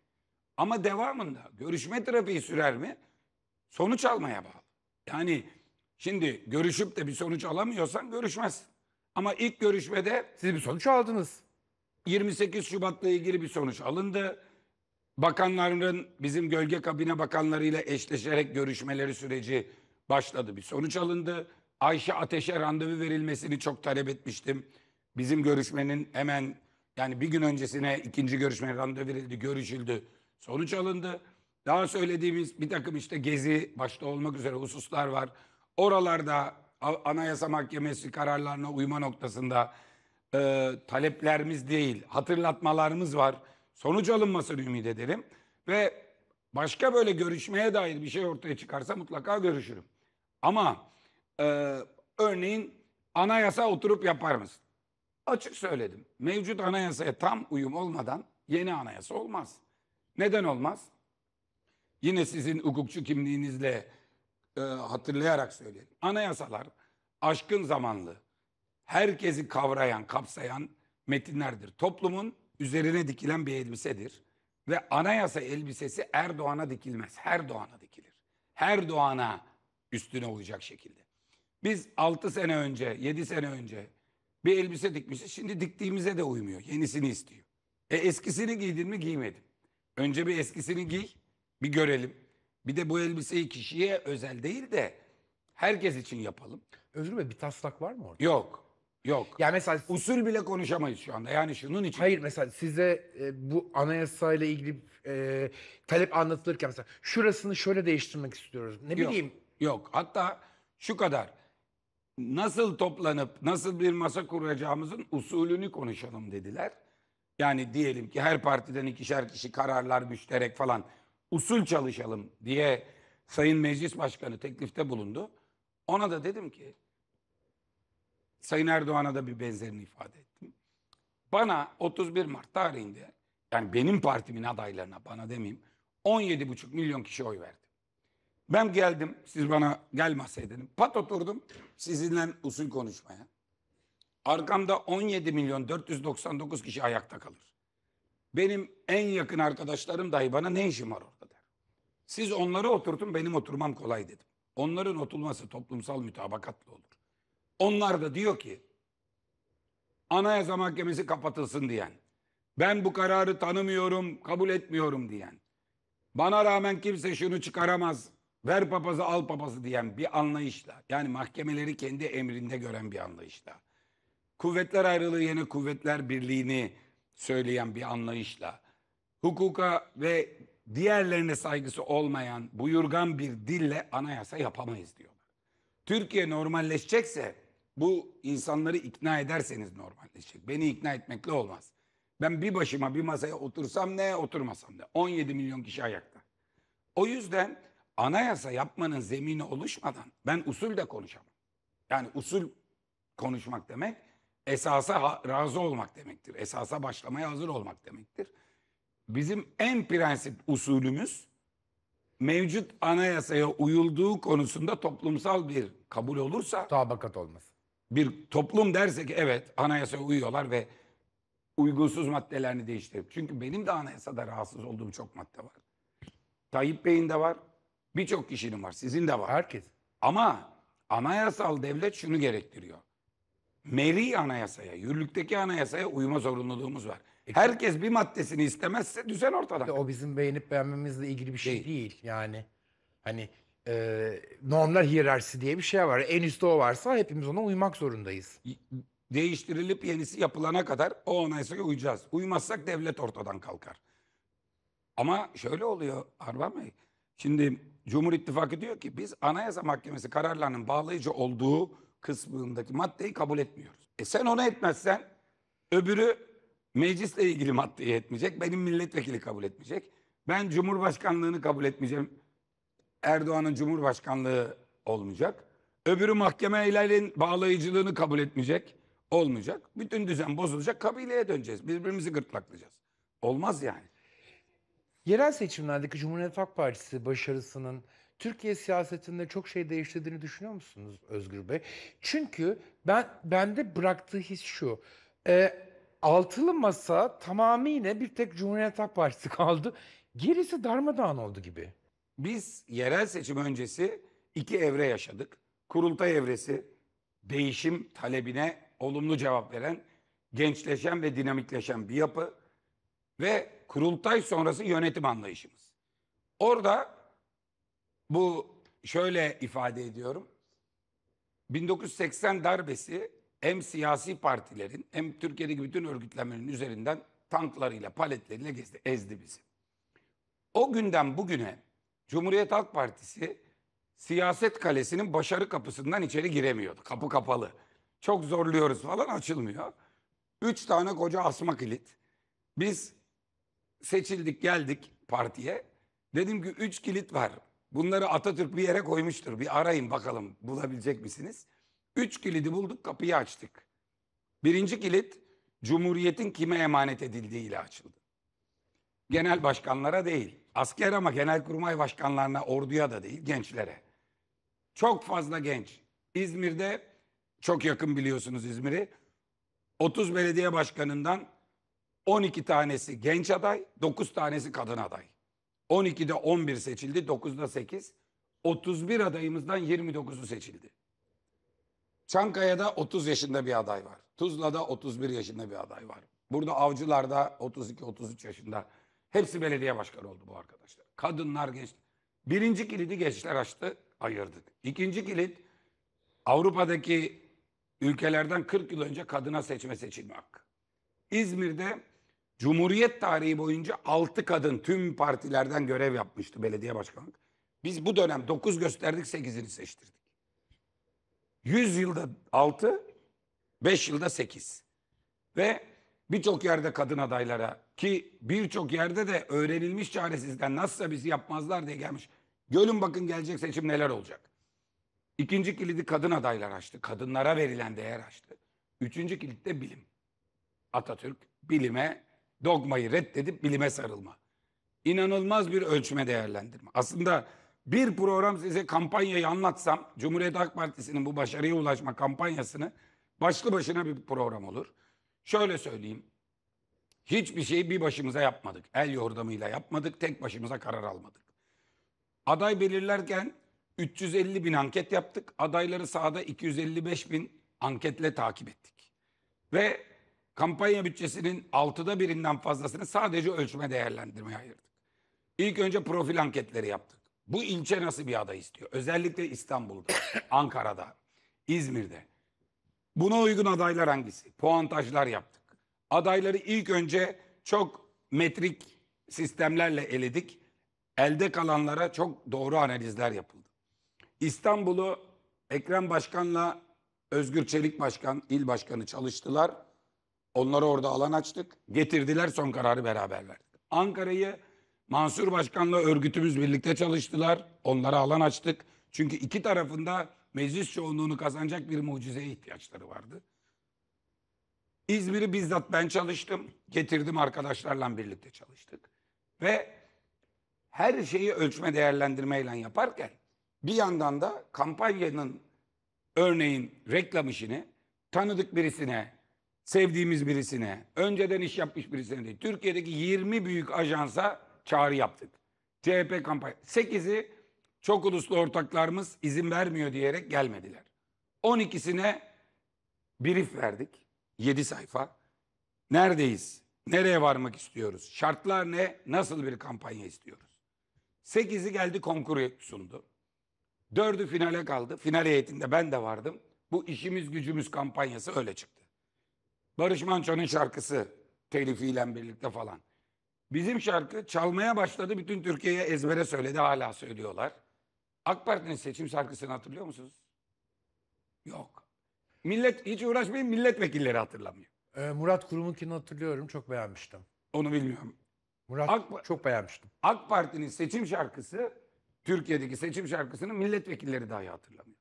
Ama devamında görüşme trafiği sürer mi? Sonuç almaya bağlı. Yani şimdi görüşüp de bir sonuç alamıyorsan görüşmez. Ama ilk görüşmede... Siz bir sonuç aldınız. 28 Şubat'la ilgili bir sonuç alındı. Bakanların bizim gölge kabine bakanlarıyla eşleşerek görüşmeleri süreci başladı. Bir sonuç alındı. Ayşe Ateş'e randevu verilmesini çok talep etmiştim. Bizim görüşmenin hemen yani bir gün öncesine ikinci görüşme randevu verildi, görüşüldü. Sonuç alındı. Daha söylediğimiz bir takım işte gezi başta olmak üzere hususlar var. Oralarda Anayasa Mahkemesi kararlarına uyma noktasında e, taleplerimiz değil, hatırlatmalarımız var. Sonuç alınmasını ümit ederim. Ve başka böyle görüşmeye dair bir şey ortaya çıkarsa mutlaka görüşürüm. Ama e, örneğin anayasa oturup yapar mısın? Açık söyledim. Mevcut anayasaya tam uyum olmadan yeni anayasa olmaz. Neden olmaz? Yine sizin hukukçu kimliğinizle e, hatırlayarak söyleyeyim. Anayasalar aşkın zamanlı, herkesi kavrayan, kapsayan metinlerdir. Toplumun üzerine dikilen bir elbisedir. Ve anayasa elbisesi Erdoğan'a dikilmez. Her Doğan'a dikilir. Her Doğan'a üstüne olacak şekilde. Biz 6 sene önce, 7 sene önce bir elbise dikmişiz. Şimdi diktiğimize de uymuyor. Yenisini istiyor. E eskisini giydin mi giymedim. Önce bir eskisini giy, bir görelim. Bir de bu elbiseyi kişiye özel değil de herkes için yapalım. Özür dilerim bir taslak var mı orada? Yok. Yok. Ya mesela usul bile konuşamayız şu anda. Yani şunun için. Hayır mesela size e, bu anayasayla ilgili e, talep anlatılırken mesela şurasını şöyle değiştirmek istiyoruz. Ne Yok. bileyim. Yok. Hatta şu kadar. Nasıl toplanıp nasıl bir masa kuracağımızın usulünü konuşalım dediler. Yani diyelim ki her partiden ikişer kişi kararlar müşterek falan usul çalışalım diye Sayın Meclis Başkanı teklifte bulundu. Ona da dedim ki Sayın Erdoğan'a da bir benzerini ifade ettim. Bana 31 Mart tarihinde yani benim partimin adaylarına bana demeyeyim 17,5 milyon kişi oy verdi. Ben geldim siz bana gelmeseydiniz. Pat oturdum sizinle usul konuşmaya. Arkamda 17 milyon 499 kişi ayakta kalır. Benim en yakın arkadaşlarım dahi bana ne işim var orada der. Siz onları oturtun benim oturmam kolay dedim. Onların oturması toplumsal mütabakatlı olur. Onlar da diyor ki Anayasa Mahkemesi kapatılsın diyen, ben bu kararı tanımıyorum, kabul etmiyorum diyen, bana rağmen kimse şunu çıkaramaz, ver papazı al papazı diyen bir anlayışla, yani mahkemeleri kendi emrinde gören bir anlayışla, kuvvetler ayrılığı yerine kuvvetler birliğini söyleyen bir anlayışla, hukuka ve diğerlerine saygısı olmayan buyurgan bir dille anayasa yapamayız diyorlar. Türkiye normalleşecekse bu insanları ikna ederseniz normalleşecek. Beni ikna etmekle olmaz. Ben bir başıma bir masaya otursam ne oturmasam da 17 milyon kişi ayakta. O yüzden anayasa yapmanın zemini oluşmadan ben usul de konuşamam. Yani usul konuşmak demek esasa razı olmak demektir. Esasa başlamaya hazır olmak demektir. Bizim en prensip usulümüz mevcut anayasaya uyulduğu konusunda toplumsal bir kabul olursa tabakat olması bir toplum dersek evet anayasaya uyuyorlar ve uygunsuz maddelerini değiştirip. Çünkü benim de anayasada rahatsız olduğum çok madde var. Tayyip Bey'in de var. Birçok kişinin var. Sizin de var. Herkes. Ama anayasal devlet şunu gerektiriyor. Meri anayasaya, yürürlükteki anayasaya uyma zorunluluğumuz var. Herkes bir maddesini istemezse düzen ortada. O bizim beğenip beğenmemizle ilgili bir şey değil. değil. Yani hani e, normlar hiyerarşisi diye bir şey var. En üstte o varsa hepimiz ona uymak zorundayız. Değiştirilip yenisi yapılana kadar o onaysa uyacağız. Uymazsak devlet ortadan kalkar. Ama şöyle oluyor Arvan Bey. Şimdi Cumhur İttifakı diyor ki biz Anayasa Mahkemesi kararlarının bağlayıcı olduğu kısmındaki maddeyi kabul etmiyoruz. E sen onu etmezsen öbürü meclisle ilgili maddeyi etmeyecek. Benim milletvekili kabul etmeyecek. Ben Cumhurbaşkanlığını kabul etmeyeceğim. Erdoğan'ın cumhurbaşkanlığı olmayacak. Öbürü mahkeme ilerleyin bağlayıcılığını kabul etmeyecek. Olmayacak. Bütün düzen bozulacak. Kabileye döneceğiz. Birbirimizi gırtlaklayacağız. Olmaz yani. Yerel seçimlerdeki Cumhuriyet Halk Partisi başarısının Türkiye siyasetinde çok şey değiştirdiğini düşünüyor musunuz Özgür Bey? Çünkü ben bende bıraktığı his şu. E, altılı masa tamamıyla bir tek Cumhuriyet Halk Partisi kaldı. Gerisi darmadağın oldu gibi. Biz yerel seçim öncesi iki evre yaşadık. Kurultay evresi değişim talebine olumlu cevap veren, gençleşen ve dinamikleşen bir yapı ve kurultay sonrası yönetim anlayışımız. Orada bu şöyle ifade ediyorum. 1980 darbesi hem siyasi partilerin hem Türkiye'deki bütün örgütlenmenin üzerinden tanklarıyla, paletleriyle gezdi, ezdi bizi. O günden bugüne Cumhuriyet Halk Partisi siyaset kalesinin başarı kapısından içeri giremiyordu. Kapı kapalı. Çok zorluyoruz falan açılmıyor. Üç tane koca asma kilit. Biz seçildik geldik partiye. Dedim ki üç kilit var. Bunları Atatürk bir yere koymuştur. Bir arayın bakalım bulabilecek misiniz? Üç kilidi bulduk kapıyı açtık. Birinci kilit Cumhuriyet'in kime emanet edildiği ile açıldı. Genel başkanlara değil asker ama genelkurmay başkanlarına, orduya da değil, gençlere. Çok fazla genç. İzmir'de çok yakın biliyorsunuz İzmir'i. 30 belediye başkanından 12 tanesi genç aday, 9 tanesi kadın aday. 12'de 11 seçildi, 9'da 8. 31 adayımızdan 29'u seçildi. Çankaya'da 30 yaşında bir aday var. Tuzla'da 31 yaşında bir aday var. Burada Avcılar'da 32-33 yaşında Hepsi belediye başkanı oldu bu arkadaşlar. Kadınlar genç. Birinci kilidi gençler açtı, ayırdık. İkinci kilit Avrupa'daki ülkelerden 40 yıl önce kadına seçme seçilme hakkı. İzmir'de Cumhuriyet tarihi boyunca 6 kadın tüm partilerden görev yapmıştı belediye başkanlık. Biz bu dönem 9 gösterdik 8'ini seçtirdik. 100 yılda 6, 5 yılda 8. Ve birçok yerde kadın adaylara ki birçok yerde de öğrenilmiş çaresizden nasılsa bizi yapmazlar diye gelmiş. Görün bakın gelecek seçim neler olacak. İkinci kilidi kadın adaylar açtı. Kadınlara verilen değer açtı. Üçüncü kilit de bilim. Atatürk bilime, dogmayı reddedip bilime sarılma. İnanılmaz bir ölçme değerlendirme. Aslında bir program size kampanyayı anlatsam, Cumhuriyet Halk Partisi'nin bu başarıya ulaşma kampanyasını başlı başına bir program olur. Şöyle söyleyeyim. Hiçbir şeyi bir başımıza yapmadık. El yordamıyla yapmadık. Tek başımıza karar almadık. Aday belirlerken 350 bin anket yaptık. Adayları sahada 255 bin anketle takip ettik. Ve kampanya bütçesinin altıda birinden fazlasını sadece ölçme değerlendirmeye ayırdık. İlk önce profil anketleri yaptık. Bu ilçe nasıl bir aday istiyor? Özellikle İstanbul'da, Ankara'da, İzmir'de. Buna uygun adaylar hangisi? Puantajlar yaptık. Adayları ilk önce çok metrik sistemlerle eledik. Elde kalanlara çok doğru analizler yapıldı. İstanbul'u Ekrem Başkan'la Özgür Çelik Başkan, il başkanı çalıştılar. Onları orada alan açtık. Getirdiler son kararı beraber verdik. Ankara'yı Mansur Başkan'la örgütümüz birlikte çalıştılar. Onlara alan açtık. Çünkü iki tarafında meclis çoğunluğunu kazanacak bir mucizeye ihtiyaçları vardı. İzmir'i bizzat ben çalıştım. Getirdim arkadaşlarla birlikte çalıştık. Ve her şeyi ölçme değerlendirmeyle yaparken bir yandan da kampanyanın örneğin reklam işini tanıdık birisine, sevdiğimiz birisine, önceden iş yapmış birisine değil. Türkiye'deki 20 büyük ajansa çağrı yaptık. CHP kampanya. 8'i çok uluslu ortaklarımız izin vermiyor diyerek gelmediler. 12'sine brief verdik. 7 sayfa. Neredeyiz? Nereye varmak istiyoruz? Şartlar ne? Nasıl bir kampanya istiyoruz? 8'i geldi konkuru sundu. 4'ü finale kaldı. Final heyetinde ben de vardım. Bu işimiz gücümüz kampanyası öyle çıktı. Barış Manço'nun şarkısı telifiyle birlikte falan. Bizim şarkı çalmaya başladı. Bütün Türkiye'ye ezbere söyledi. Hala söylüyorlar. AK Parti'nin seçim şarkısını hatırlıyor musunuz? Yok. Millet hiç uğraşmayın milletvekilleri hatırlamıyor. Ee, Murat Kurum'unkini hatırlıyorum. Çok beğenmiştim. Onu bilmiyorum. Murat AK, çok beğenmiştim. AK Parti'nin seçim şarkısı Türkiye'deki seçim şarkısını milletvekilleri dahi hatırlamıyor.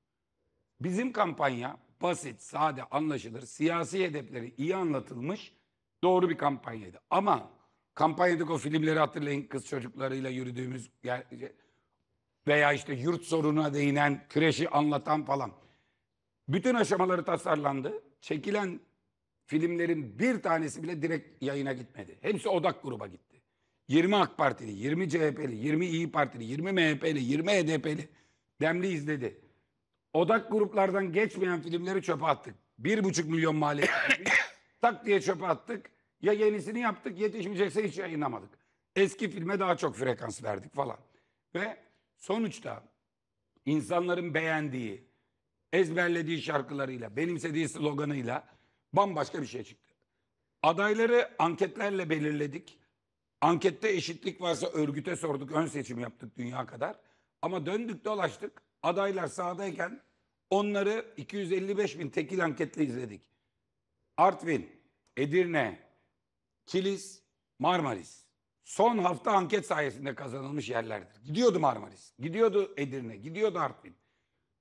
Bizim kampanya basit, sade, anlaşılır, siyasi hedefleri iyi anlatılmış doğru bir kampanyaydı. Ama kampanyadaki o filmleri hatırlayın kız çocuklarıyla yürüdüğümüz yer, veya işte yurt sorununa değinen küreşi anlatan falan. Bütün aşamaları tasarlandı. Çekilen filmlerin bir tanesi bile direkt yayına gitmedi. Hepsi odak gruba gitti. 20 AK Partili, 20 CHP'li, 20 İyi Partili, 20 MHP'li, 20 HDP'li e demli izledi. Odak gruplardan geçmeyen filmleri çöpe attık. Bir buçuk milyon maliyet. tak diye çöpe attık. Ya yenisini yaptık yetişmeyecekse hiç yayınlamadık. Eski filme daha çok frekans verdik falan. Ve Sonuçta insanların beğendiği, ezberlediği şarkılarıyla, benimsediği sloganıyla bambaşka bir şey çıktı. Adayları anketlerle belirledik. Ankette eşitlik varsa örgüte sorduk, ön seçim yaptık dünya kadar. Ama döndük dolaştık, adaylar sahadayken onları 255 bin tekil anketle izledik. Artvin, Edirne, Kilis, Marmaris son hafta anket sayesinde kazanılmış yerlerdir. Gidiyordu Marmaris, gidiyordu Edirne, gidiyordu Artvin.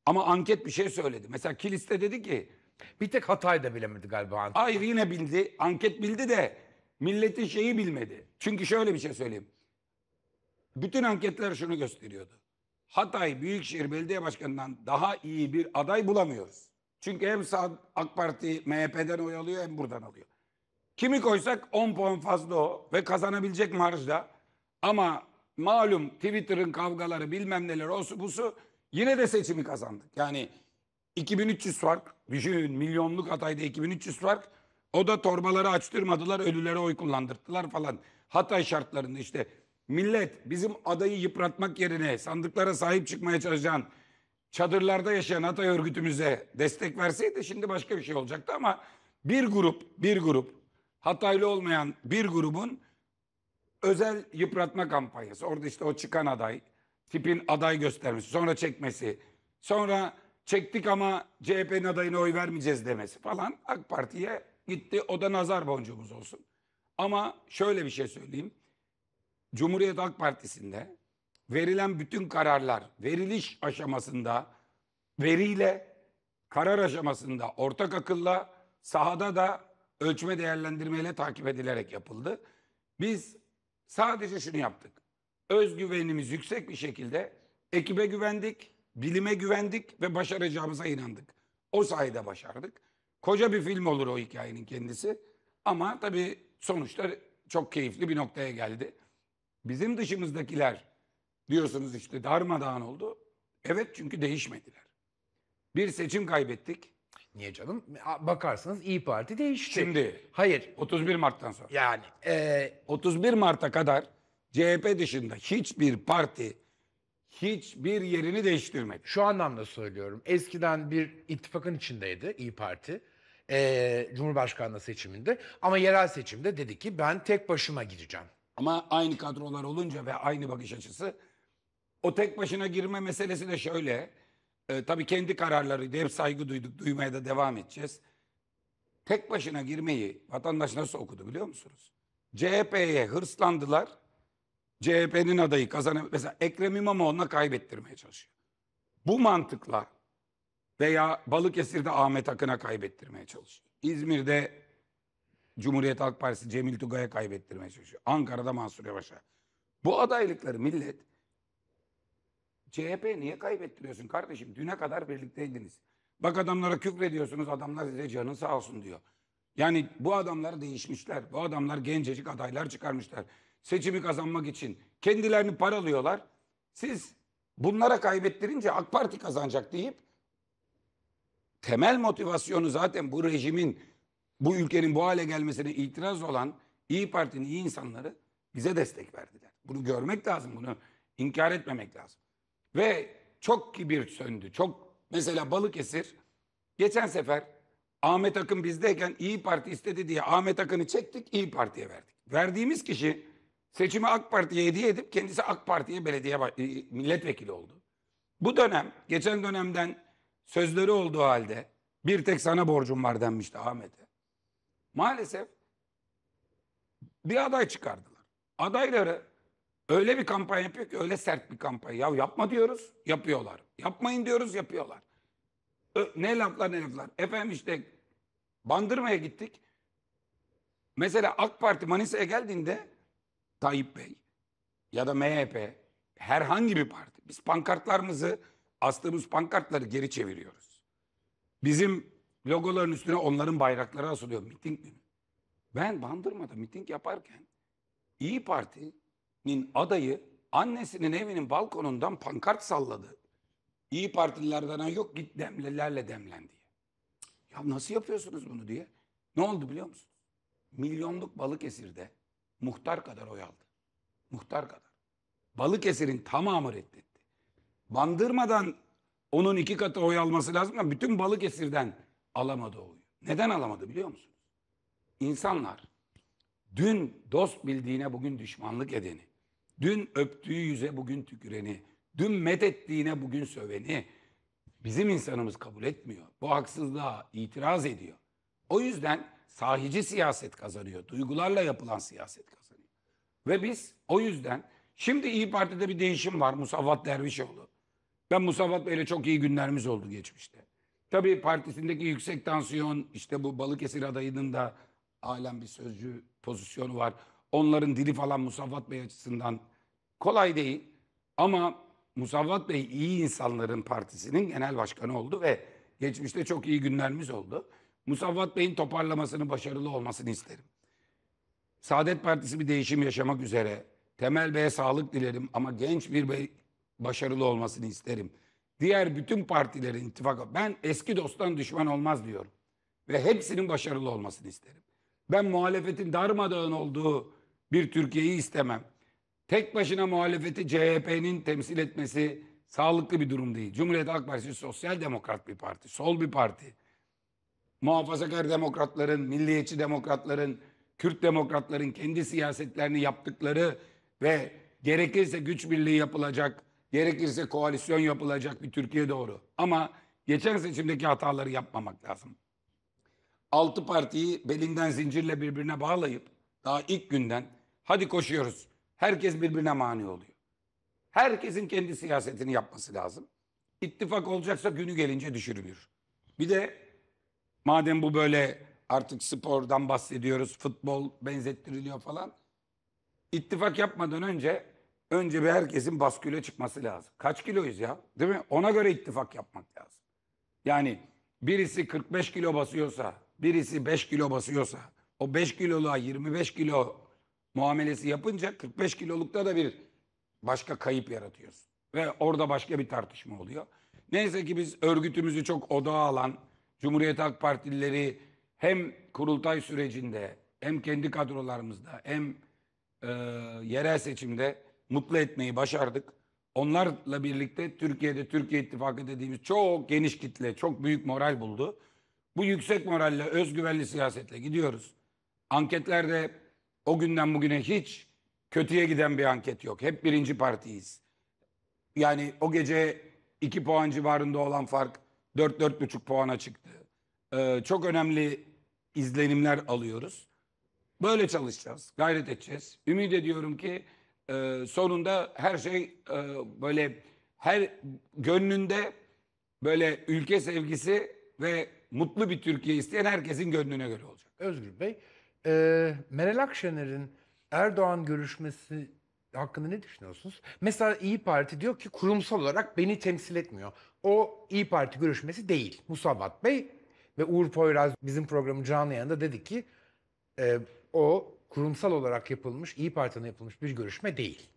Ama anket bir şey söyledi. Mesela Kilis'te dedi ki... Bir tek Hatay da bilemedi galiba anket. Hayır yine bildi. Anket bildi de milletin şeyi bilmedi. Çünkü şöyle bir şey söyleyeyim. Bütün anketler şunu gösteriyordu. Hatay Büyükşehir Belediye Başkanı'ndan daha iyi bir aday bulamıyoruz. Çünkü hem sağ AK Parti MHP'den oy alıyor hem buradan alıyor. Kimi koysak 10 puan fazla o ve kazanabilecek marjda. Ama malum Twitter'ın kavgaları bilmem neler olsun busu yine de seçimi kazandık. Yani 2300 fark düşünün milyonluk Hatay'da 2300 fark o da torbaları açtırmadılar ölülere oy kullandırdılar falan. Hatay şartlarında işte millet bizim adayı yıpratmak yerine sandıklara sahip çıkmaya çalışan çadırlarda yaşayan Hatay örgütümüze destek verseydi şimdi başka bir şey olacaktı ama bir grup bir grup Hataylı olmayan bir grubun özel yıpratma kampanyası. Orada işte o çıkan aday, tipin aday göstermesi, sonra çekmesi, sonra çektik ama CHP'nin adayına oy vermeyeceğiz demesi falan AK Parti'ye gitti. O da nazar boncuğumuz olsun. Ama şöyle bir şey söyleyeyim. Cumhuriyet Ak Partisi'nde verilen bütün kararlar veriliş aşamasında veriyle, karar aşamasında ortak akılla, sahada da ölçme değerlendirmeyle takip edilerek yapıldı. Biz sadece şunu yaptık. Özgüvenimiz yüksek bir şekilde ekibe güvendik, bilime güvendik ve başaracağımıza inandık. O sayede başardık. Koca bir film olur o hikayenin kendisi. Ama tabii sonuçta çok keyifli bir noktaya geldi. Bizim dışımızdakiler diyorsunuz işte darmadağın oldu. Evet çünkü değişmediler. Bir seçim kaybettik. Niye canım? Bakarsınız İyi Parti değişti. Şimdi. Hayır. 31 Mart'tan sonra. Yani. E... 31 Mart'a kadar CHP dışında hiçbir parti hiçbir yerini değiştirmedi. Şu anlamda söylüyorum. Eskiden bir ittifakın içindeydi İyi Parti. E, Cumhurbaşkanlığı seçiminde ama yerel seçimde dedi ki ben tek başıma gireceğim. Ama aynı kadrolar olunca ve aynı bakış açısı o tek başına girme meselesi de şöyle. E, tabii kendi kararlarıydı. Hep saygı duyduk. Duymaya da devam edeceğiz. Tek başına girmeyi vatandaş nasıl okudu biliyor musunuz? CHP'ye hırslandılar. CHP'nin adayı kazanıp mesela Ekrem İmamoğlu'na kaybettirmeye çalışıyor. Bu mantıkla veya Balıkesir'de Ahmet Akın'a kaybettirmeye çalışıyor. İzmir'de Cumhuriyet Halk Partisi Cemil Tugay'a kaybettirmeye çalışıyor. Ankara'da Mansur Yavaş'a. Bu adaylıkları millet CHP niye kaybettiriyorsun kardeşim? Düne kadar birlikteydiniz. Bak adamlara küfrediyorsunuz adamlar size canın sağ olsun diyor. Yani bu adamlar değişmişler. Bu adamlar gencecik adaylar çıkarmışlar. Seçimi kazanmak için kendilerini paralıyorlar. Siz bunlara kaybettirince AK Parti kazanacak deyip temel motivasyonu zaten bu rejimin bu ülkenin bu hale gelmesine itiraz olan İyi Parti'nin iyi insanları bize destek verdiler. Bunu görmek lazım, bunu inkar etmemek lazım. Ve çok kibir söndü. Çok mesela Balıkesir geçen sefer Ahmet Akın bizdeyken İyi Parti istedi diye Ahmet Akın'ı çektik İyi Parti'ye verdik. Verdiğimiz kişi seçimi AK Parti'ye hediye edip kendisi AK Parti'ye belediye e, milletvekili oldu. Bu dönem geçen dönemden sözleri olduğu halde bir tek sana borcum var denmişti Ahmet'e. Maalesef bir aday çıkardılar. Adayları Öyle bir kampanya yapıyor ki öyle sert bir kampanya. Ya yapma diyoruz, yapıyorlar. Yapmayın diyoruz, yapıyorlar. Ö, ne laflar ne laflar. Efendim işte Bandırma'ya gittik. Mesela AK Parti Manisa'ya geldiğinde Tayyip Bey ya da MHP herhangi bir parti. Biz pankartlarımızı astığımız pankartları geri çeviriyoruz. Bizim logoların üstüne onların bayrakları asılıyor miting günü. Ben Bandırma'da miting yaparken İyi Parti Parti'nin adayı annesinin evinin balkonundan pankart salladı. İyi Partililerden yok git demlilerle demlen diye. Ya nasıl yapıyorsunuz bunu diye. Ne oldu biliyor musunuz? Milyonluk Balıkesir'de muhtar kadar oy aldı. Muhtar kadar. Balıkesir'in tamamı reddetti. Bandırmadan onun iki katı oy alması lazım ama bütün Balıkesir'den alamadı oyu. Neden alamadı biliyor musunuz? İnsanlar dün dost bildiğine bugün düşmanlık edeni, Dün öptüğü yüze bugün tüküreni, dün medettiğine bugün söveni bizim insanımız kabul etmiyor. Bu haksızlığa itiraz ediyor. O yüzden sahici siyaset kazanıyor. Duygularla yapılan siyaset kazanıyor. Ve biz o yüzden şimdi İyi Parti'de bir değişim var Musavat Dervişoğlu. Ben Musavat Bey'le çok iyi günlerimiz oldu geçmişte. Tabii partisindeki yüksek tansiyon, işte bu Balıkesir adayının da halen bir sözcü pozisyonu var. Onların dili falan Musavat Bey açısından Kolay değil ama Musavvat Bey iyi insanların partisinin genel başkanı oldu ve geçmişte çok iyi günlerimiz oldu. Musavvat Bey'in toparlamasını, başarılı olmasını isterim. Saadet Partisi bir değişim yaşamak üzere. Temel Bey'e sağlık dilerim ama genç bir bey başarılı olmasını isterim. Diğer bütün partilerin ittifakı. Ben eski dosttan düşman olmaz diyorum. Ve hepsinin başarılı olmasını isterim. Ben muhalefetin darmadağın olduğu bir Türkiye'yi istemem tek başına muhalefeti CHP'nin temsil etmesi sağlıklı bir durum değil. Cumhuriyet Halk Partisi sosyal demokrat bir parti, sol bir parti. Muhafazakar demokratların, milliyetçi demokratların, Kürt demokratların kendi siyasetlerini yaptıkları ve gerekirse güç birliği yapılacak, gerekirse koalisyon yapılacak bir Türkiye doğru. Ama geçen seçimdeki hataları yapmamak lazım. Altı partiyi belinden zincirle birbirine bağlayıp daha ilk günden hadi koşuyoruz Herkes birbirine mani oluyor. Herkesin kendi siyasetini yapması lazım. İttifak olacaksa günü gelince düşürülür. Bir de madem bu böyle artık spordan bahsediyoruz, futbol benzettiriliyor falan. İttifak yapmadan önce önce bir herkesin basküle çıkması lazım. Kaç kiloyuz ya? Değil mi? Ona göre ittifak yapmak lazım. Yani birisi 45 kilo basıyorsa, birisi 5 kilo basıyorsa, o 5 kiloluğa 25 kilo muamelesi yapınca 45 kilolukta da bir başka kayıp yaratıyorsun. Ve orada başka bir tartışma oluyor. Neyse ki biz örgütümüzü çok odağa alan Cumhuriyet Halk Partilileri hem kurultay sürecinde hem kendi kadrolarımızda hem e, yerel seçimde mutlu etmeyi başardık. Onlarla birlikte Türkiye'de Türkiye İttifakı dediğimiz çok geniş kitle, çok büyük moral buldu. Bu yüksek moralle, özgüvenli siyasetle gidiyoruz. Anketlerde o günden bugüne hiç kötüye giden bir anket yok. Hep birinci partiyiz. Yani o gece iki puan civarında olan fark dört dört buçuk puana çıktı. Ee, çok önemli izlenimler alıyoruz. Böyle çalışacağız, gayret edeceğiz. Ümit ediyorum ki e, sonunda her şey e, böyle her gönlünde böyle ülke sevgisi ve mutlu bir Türkiye isteyen herkesin gönlüne göre olacak. Özgür Bey, ee, Meral Akşener'in Erdoğan görüşmesi hakkında ne düşünüyorsunuz? Mesela İyi Parti diyor ki kurumsal olarak beni temsil etmiyor. O İyi Parti görüşmesi değil. Musavat Bey ve Uğur Poyraz bizim programın canlı yayında dedi ki e, o kurumsal olarak yapılmış, İyi Parti'nin yapılmış bir görüşme değil.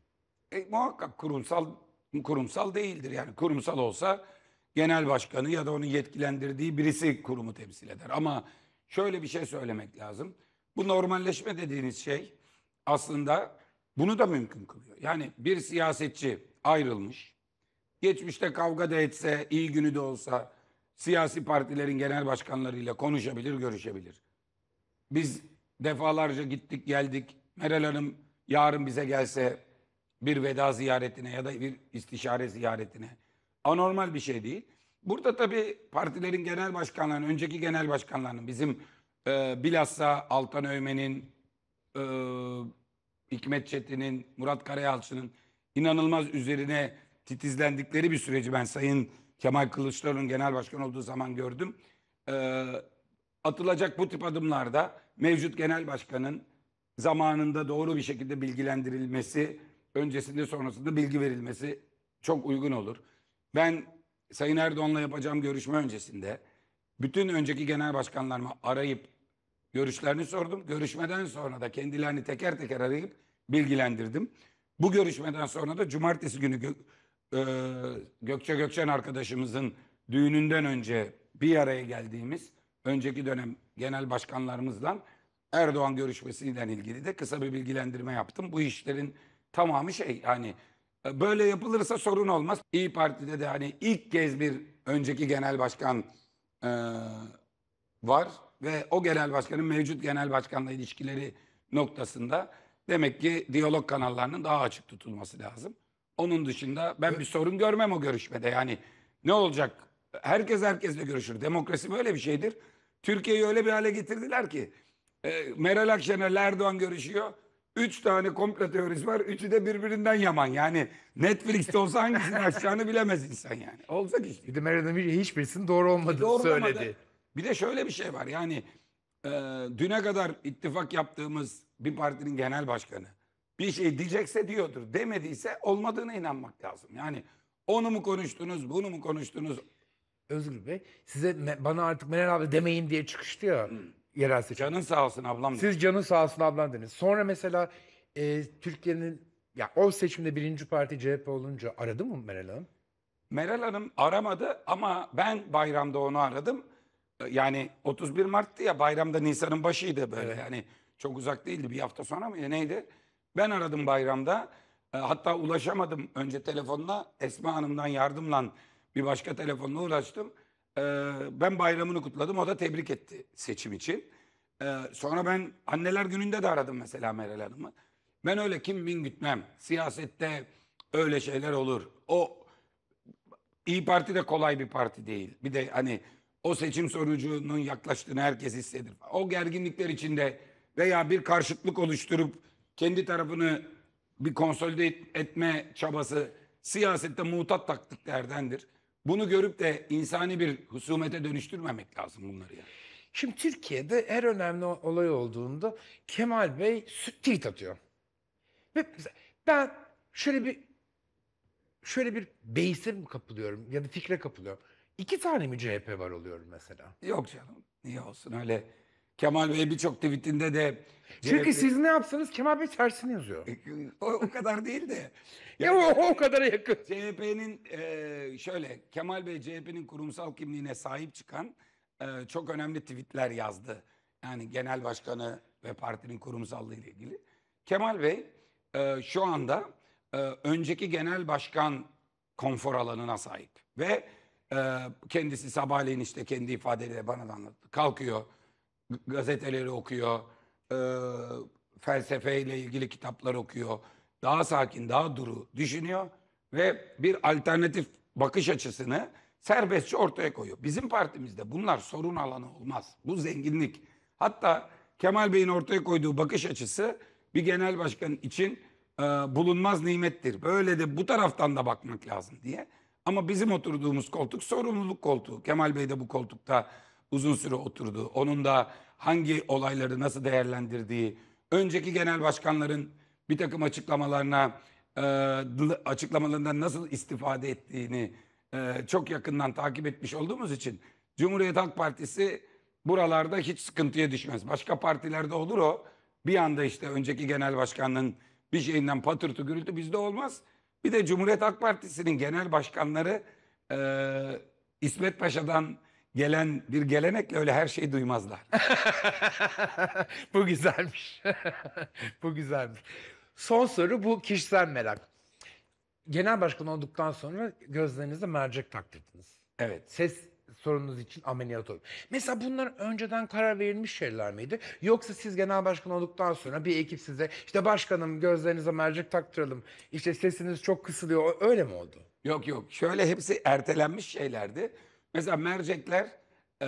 E, muhakkak kurumsal kurumsal değildir. Yani kurumsal olsa genel başkanı ya da onu yetkilendirdiği birisi kurumu temsil eder. Ama şöyle bir şey söylemek lazım. Bu normalleşme dediğiniz şey aslında bunu da mümkün kılıyor. Yani bir siyasetçi ayrılmış, geçmişte kavga da etse, iyi günü de olsa siyasi partilerin genel başkanlarıyla konuşabilir, görüşebilir. Biz defalarca gittik geldik. Meral Hanım yarın bize gelse bir veda ziyaretine ya da bir istişare ziyaretine. Anormal bir şey değil. Burada tabii partilerin genel başkanlarının, önceki genel başkanlarının, bizim e, bilhassa Altan Öymen'in, e, Hikmet Çetin'in, Murat Karayalçı'nın inanılmaz üzerine titizlendikleri bir süreci ben Sayın Kemal Kılıçdaroğlu'nun genel başkan olduğu zaman gördüm. E, atılacak bu tip adımlarda mevcut genel başkanın zamanında doğru bir şekilde bilgilendirilmesi, öncesinde sonrasında bilgi verilmesi çok uygun olur. Ben Sayın Erdoğan'la yapacağım görüşme öncesinde bütün önceki genel başkanlarıma arayıp görüşlerini sordum. Görüşmeden sonra da kendilerini teker teker arayıp bilgilendirdim. Bu görüşmeden sonra da cumartesi günü gö e Gökçe Gökçen arkadaşımızın düğününden önce bir araya geldiğimiz önceki dönem genel başkanlarımızla Erdoğan görüşmesiyle ilgili de kısa bir bilgilendirme yaptım. Bu işlerin tamamı şey yani e, böyle yapılırsa sorun olmaz. İyi Parti'de de hani ilk kez bir önceki genel başkan e, var ve o genel başkanın mevcut genel başkanla ilişkileri noktasında demek ki diyalog kanallarının daha açık tutulması lazım. Onun dışında ben bir sorun görmem o görüşmede. Yani ne olacak? Herkes herkesle görüşür. Demokrasi böyle bir şeydir. Türkiye'yi öyle bir hale getirdiler ki e, Meral Akşener'le Erdoğan görüşüyor. Üç tane komplo teorisi var. Üçü de birbirinden yaman. Yani Netflix'te olsa hangisini açacağını bilemez insan yani. Olacak işte. Bir de Meral Hanım hiçbirisinin doğru e, olmadığını Doğrulamadı. söyledi. Bir de şöyle bir şey var. Yani e, düne kadar ittifak yaptığımız bir partinin genel başkanı bir şey diyecekse diyordur. Demediyse olmadığına inanmak lazım. Yani onu mu konuştunuz, bunu mu konuştunuz? Özgür Bey, size bana artık Meral abi demeyin diye çıkıştı ya. Hmm yerel seçim. Canın sağ olsun ablam. Siz canın sağ olsun ablam dediniz. Sonra mesela e, Türkiye'nin ya o seçimde birinci parti CHP olunca aradı mı Meral Hanım? Meral Hanım aramadı ama ben bayramda onu aradım. E, yani 31 Mart'tı ya bayramda Nisan'ın başıydı böyle yani çok uzak değildi bir hafta sonra mı neydi? Ben aradım bayramda. E, hatta ulaşamadım önce telefonla Esma Hanım'dan yardımla bir başka telefonla ulaştım. Ee, ben bayramını kutladım. O da tebrik etti seçim için. Ee, sonra ben anneler gününde de aradım mesela Meral Hanım'ı. Ben öyle kim bin gütmem. Siyasette öyle şeyler olur. O İyi Parti de kolay bir parti değil. Bir de hani o seçim sonucunun yaklaştığını herkes hissedir. O gerginlikler içinde veya bir karşıtlık oluşturup kendi tarafını bir konsolide etme çabası siyasette mutat taktiklerdendir. Bunu görüp de insani bir husumete dönüştürmemek lazım bunları yani. Şimdi Türkiye'de her önemli olay olduğunda Kemal Bey tweet atıyor. Ve ben şöyle bir şöyle bir beyse mi kapılıyorum ya da fikre kapılıyorum. İki tane mi CHP var oluyorum mesela? Yok canım. Niye olsun öyle Kemal Bey birçok tweetinde de Çünkü CHP siz ne yapsanız Kemal Bey tersini yazıyor. E, o, o kadar değil de. Ya o, o kadara yakın. CHP'nin e, şöyle Kemal Bey CHP'nin kurumsal kimliğine sahip çıkan e, çok önemli tweetler yazdı. Yani genel başkanı ve partinin kurumsallığı ile ilgili. Kemal Bey e, şu anda e, önceki genel başkan konfor alanına sahip ve e, kendisi sabahleyin işte kendi ifadeleriyle bana da anlattı. Kalkıyor gazeteleri okuyor, e, felsefeyle ilgili kitaplar okuyor, daha sakin, daha duru düşünüyor ve bir alternatif bakış açısını serbestçe ortaya koyuyor. Bizim partimizde bunlar sorun alanı olmaz. Bu zenginlik. Hatta Kemal Bey'in ortaya koyduğu bakış açısı bir genel başkan için e, bulunmaz nimettir. Böyle de bu taraftan da bakmak lazım diye. Ama bizim oturduğumuz koltuk sorumluluk koltuğu. Kemal Bey de bu koltukta uzun süre oturdu. Onun da hangi olayları nasıl değerlendirdiği, önceki genel başkanların bir takım açıklamalarına, e, açıklamalarından nasıl istifade ettiğini e, çok yakından takip etmiş olduğumuz için Cumhuriyet Halk Partisi buralarda hiç sıkıntıya düşmez. Başka partilerde olur o. Bir anda işte önceki genel başkanının bir şeyinden patırtı gürültü bizde olmaz. Bir de Cumhuriyet Halk Partisi'nin genel başkanları e, İsmet Paşa'dan gelen bir gelenekle öyle her şeyi duymazlar. bu güzelmiş. bu güzelmiş. Son soru bu kişisel merak. Genel başkan olduktan sonra gözlerinize mercek taktırdınız. Evet. Ses sorunuz için ameliyat oldu. Mesela bunlar önceden karar verilmiş şeyler miydi? Yoksa siz genel başkan olduktan sonra bir ekip size işte başkanım gözlerinize mercek taktıralım. İşte sesiniz çok kısılıyor. Öyle mi oldu? Yok yok. Şöyle hepsi ertelenmiş şeylerdi. Mesela mercekler e,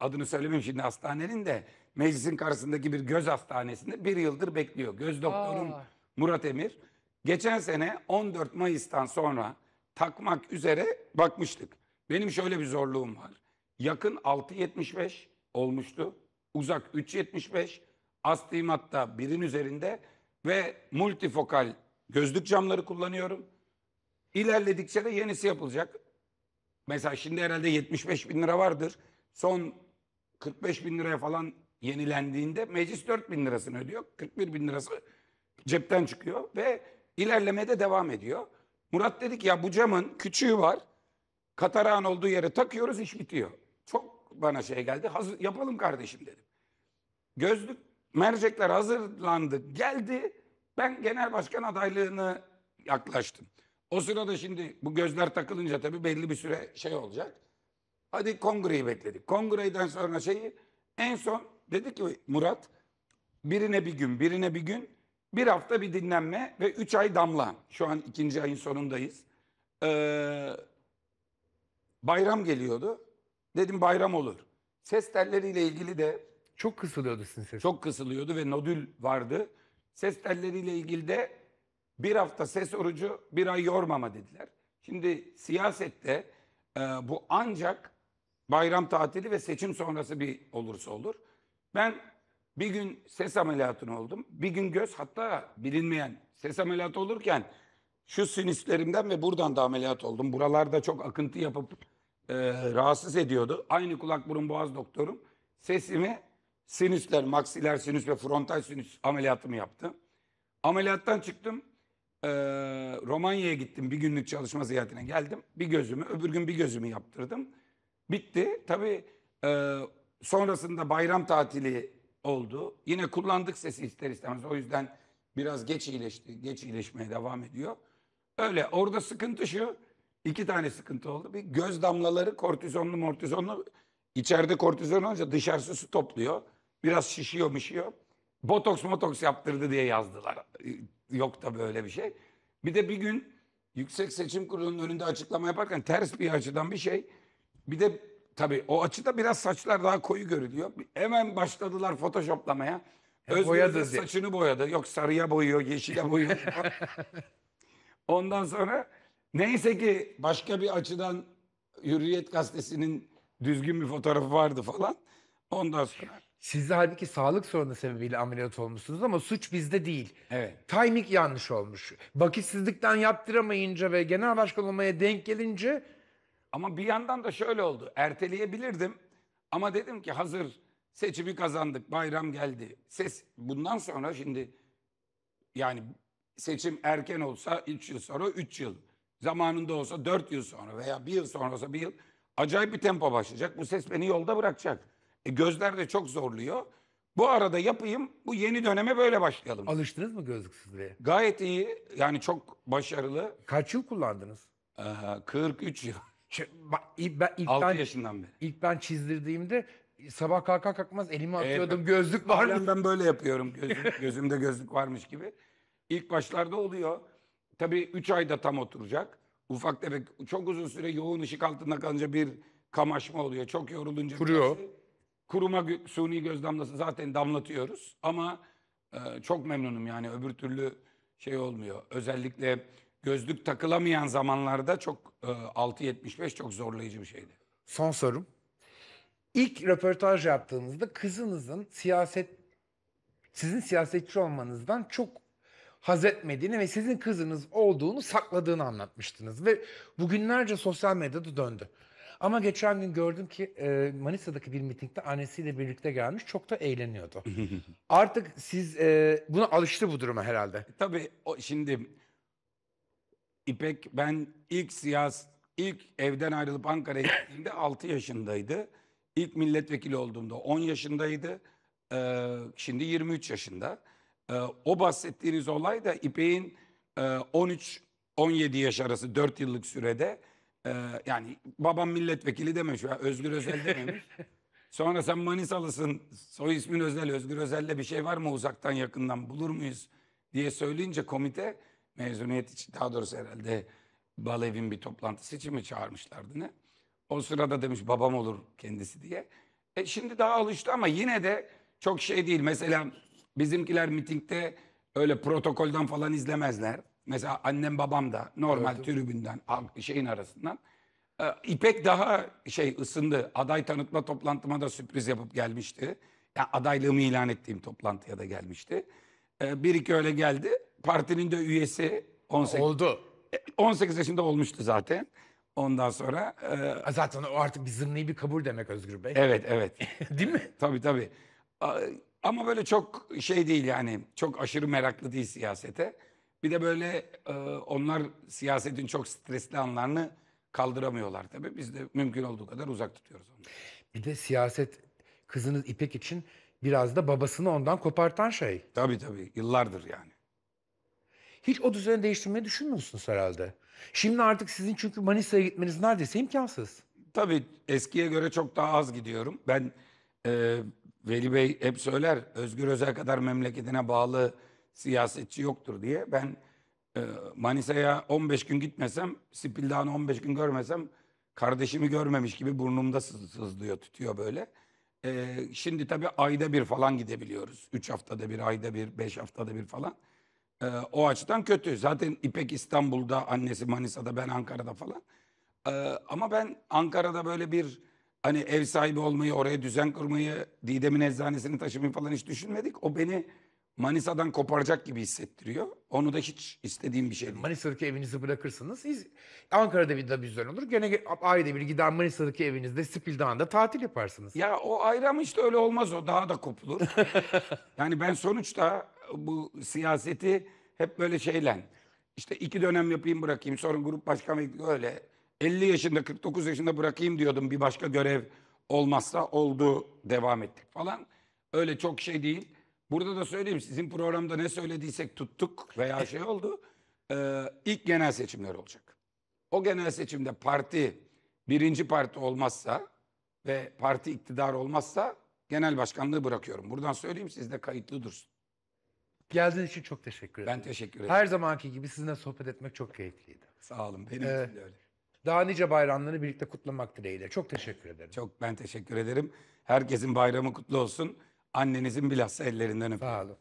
adını söylemeyeyim şimdi hastanenin de meclisin karşısındaki bir göz hastanesinde bir yıldır bekliyor. Göz doktorun Aa. Murat Emir. Geçen sene 14 Mayıs'tan sonra takmak üzere bakmıştık. Benim şöyle bir zorluğum var. Yakın 6.75 olmuştu. Uzak 3.75. Astigmatta birin üzerinde ve multifokal gözlük camları kullanıyorum. İlerledikçe de yenisi yapılacak. Mesela şimdi herhalde 75 bin lira vardır. Son 45 bin liraya falan yenilendiğinde meclis 4 bin lirasını ödüyor. 41 bin lirası cepten çıkıyor ve ilerlemeye de devam ediyor. Murat dedik ya bu camın küçüğü var. Katarağın olduğu yere takıyoruz iş bitiyor. Çok bana şey geldi. Hazır, yapalım kardeşim dedim. Gözlük mercekler hazırlandı geldi. Ben genel başkan adaylığını yaklaştım. O sırada şimdi bu gözler takılınca tabii belli bir süre şey olacak. Hadi kongreyi bekledik. Kongreyden sonra şeyi en son dedi ki Murat birine bir gün birine bir gün bir hafta bir dinlenme ve üç ay damla. Şu an ikinci ayın sonundayız. Ee, bayram geliyordu. Dedim bayram olur. Ses telleriyle ilgili de çok kısılıyordu sizin ses. Çok kısılıyordu ve nodül vardı. Ses telleriyle ilgili de bir hafta ses orucu, bir ay yormama dediler. Şimdi siyasette e, bu ancak bayram tatili ve seçim sonrası bir olursa olur. Ben bir gün ses ameliyatını oldum. Bir gün göz hatta bilinmeyen ses ameliyatı olurken şu sinüslerimden ve buradan da ameliyat oldum. Buralarda çok akıntı yapıp e, rahatsız ediyordu. Aynı kulak burun boğaz doktorum sesimi sinüsler, maksiler sinüs ve frontal sinüs ameliyatımı yaptı. Ameliyattan çıktım e, Romanya'ya gittim bir günlük çalışma ziyaretine geldim. Bir gözümü öbür gün bir gözümü yaptırdım. Bitti. Tabii e, sonrasında bayram tatili oldu. Yine kullandık sesi ister istemez. O yüzden biraz geç iyileşti. Geç iyileşmeye devam ediyor. Öyle orada sıkıntı şu. iki tane sıkıntı oldu. Bir göz damlaları kortizonlu mortizonlu. içeride kortizon olunca dışarısı su topluyor. Biraz şişiyor mişiyor. Botoks motoks yaptırdı diye yazdılar. Yok da böyle bir şey. Bir de bir gün Yüksek Seçim Kurulu'nun önünde açıklama yaparken ters bir açıdan bir şey. Bir de tabii o açıda biraz saçlar daha koyu görülüyor. Hemen başladılar photoshoplamaya. E, Özgür de saçını boyadı. Yok sarıya boyuyor, yeşile boyuyor. Ondan sonra neyse ki başka bir açıdan Hürriyet Gazetesi'nin düzgün bir fotoğrafı vardı falan. Ondan sonra siz de halbuki sağlık sorunu sebebiyle ameliyat olmuşsunuz ama suç bizde değil. Evet. Timing yanlış olmuş. Vakitsizlikten yaptıramayınca ve genel başkan olmaya denk gelince Ama bir yandan da şöyle oldu. Erteleyebilirdim ama dedim ki hazır seçimi kazandık, bayram geldi. Ses bundan sonra şimdi yani seçim erken olsa 3 yıl sonra 3 yıl. Zamanında olsa 4 yıl sonra veya 1 yıl sonra olsa 1 yıl. Acayip bir tempo başlayacak. Bu ses beni yolda bırakacak. E gözler de çok zorluyor. Bu arada yapayım, bu yeni döneme böyle başlayalım. Alıştınız mı gözlüksüzlüğe? Gayet iyi, yani çok başarılı. Kaç yıl kullandınız? Ee, 43 yıl. Ç- ben, ilk 6 ben, yaşından beri. İlk ben çizdirdiğimde sabah kalkar kalkmaz elimi atıyordum, gözlük var. Halen ben böyle yapıyorum, gözüm, gözümde gözlük varmış gibi. İlk başlarda oluyor. Tabii 3 ayda tam oturacak. Ufak tefek, çok uzun süre yoğun ışık altında kalınca bir kamaşma oluyor. Çok yorulunca... Kuruyor. Birisi şey. Kuruma suni göz zaten damlatıyoruz ama e, çok memnunum yani öbür türlü şey olmuyor. Özellikle gözlük takılamayan zamanlarda çok e, 6.75 çok zorlayıcı bir şeydi. Son sorum. İlk röportaj yaptığınızda kızınızın siyaset sizin siyasetçi olmanızdan çok haz etmediğini ve sizin kızınız olduğunu sakladığını anlatmıştınız ve bugünlerce sosyal medyada döndü. Ama geçen gün gördüm ki e, Manisa'daki bir mitingde annesiyle birlikte gelmiş. Çok da eğleniyordu. Artık siz e, buna alıştı bu duruma herhalde. E, tabii o, şimdi İpek ben ilk siyas ilk evden ayrılıp Ankara'ya gittiğimde 6 yaşındaydı. İlk milletvekili olduğumda 10 yaşındaydı. Ee, şimdi 23 yaşında. Ee, o bahsettiğiniz olay da İpek'in e, 13-17 yaş arası 4 yıllık sürede ee, yani babam milletvekili demiş ya Özgür Özel dememiş. Sonra sen Manisalısın soy ismin Özel Özgür Özel'le bir şey var mı uzaktan yakından bulur muyuz diye söyleyince komite mezuniyet için daha doğrusu herhalde bal bir toplantısı için mi çağırmışlardı ne? O sırada demiş babam olur kendisi diye. E şimdi daha alıştı ama yine de çok şey değil. Mesela bizimkiler mitingde öyle protokoldan falan izlemezler. Mesela annem babam da normal evet. tribünden şeyin arasından. E, İpek daha şey ısındı. Aday tanıtma toplantıma da sürpriz yapıp gelmişti. Yani adaylığımı ilan ettiğim toplantıya da gelmişti. E, bir iki öyle geldi. Partinin de üyesi 18. Oldu. 18 e, yaşında olmuştu zaten. Ondan sonra... E, Zaten o artık bir zımni bir kabul demek Özgür Bey. Evet, evet. değil mi? Tabii tabii. Ama böyle çok şey değil yani. Çok aşırı meraklı değil siyasete. Bir de böyle e, onlar siyasetin çok stresli anlarını kaldıramıyorlar tabii. Biz de mümkün olduğu kadar uzak tutuyoruz onları. Bir de siyaset kızınız İpek için biraz da babasını ondan kopartan şey. Tabii tabii yıllardır yani. Hiç o düzeni değiştirmeyi düşünmüyorsunuz herhalde. Şimdi artık sizin çünkü Manisa'ya gitmeniz neredeyse imkansız. Tabii eskiye göre çok daha az gidiyorum. Ben e, Veli Bey hep söyler Özgür Özel kadar memleketine bağlı siyasetçi yoktur diye. Ben e, Manisa'ya 15 gün gitmesem, Spildan'ı 15 gün görmesem kardeşimi görmemiş gibi burnumda sız, sızlıyor, tutuyor böyle. E, şimdi tabii ayda bir falan gidebiliyoruz. 3 haftada bir, ayda bir, 5 haftada bir falan. E, o açıdan kötü. Zaten İpek İstanbul'da, annesi Manisa'da, ben Ankara'da falan. E, ama ben Ankara'da böyle bir hani ev sahibi olmayı, oraya düzen kurmayı, Didem'in eczanesini taşımayı falan hiç düşünmedik. O beni Manisa'dan koparacak gibi hissettiriyor. Onu da hiç istediğim bir şey değil. Manisa'daki evinizi bırakırsınız. İz... Ankara'da bir de vizyon olur. Gene ayda bir gider Manisa'daki evinizde Spil tatil yaparsınız. Ya o ayrı ama işte öyle olmaz o. Daha da kopulur. yani ben sonuçta bu siyaseti hep böyle şeyle İşte iki dönem yapayım bırakayım sonra grup başkanı öyle 50 yaşında 49 yaşında bırakayım diyordum bir başka görev olmazsa oldu devam ettik falan. Öyle çok şey değil. Burada da söyleyeyim sizin programda ne söylediysek tuttuk veya e- şey oldu. Ee, ilk genel seçimler olacak. O genel seçimde parti birinci parti olmazsa ve parti iktidar olmazsa genel başkanlığı bırakıyorum. Buradan söyleyeyim siz de kayıtlı dursun. Geldiğiniz için çok teşekkür ederim. Ben teşekkür ederim. Her zamanki gibi sizinle sohbet etmek çok keyifliydi. Sağ olun. Benim ee, için de öyle. Daha nice bayramlarını birlikte kutlamak dileğiyle. Çok teşekkür ederim. Çok ben teşekkür ederim. Herkesin bayramı kutlu olsun. Annenizin bilhassa ellerinden öpüyorum. Sağ olun.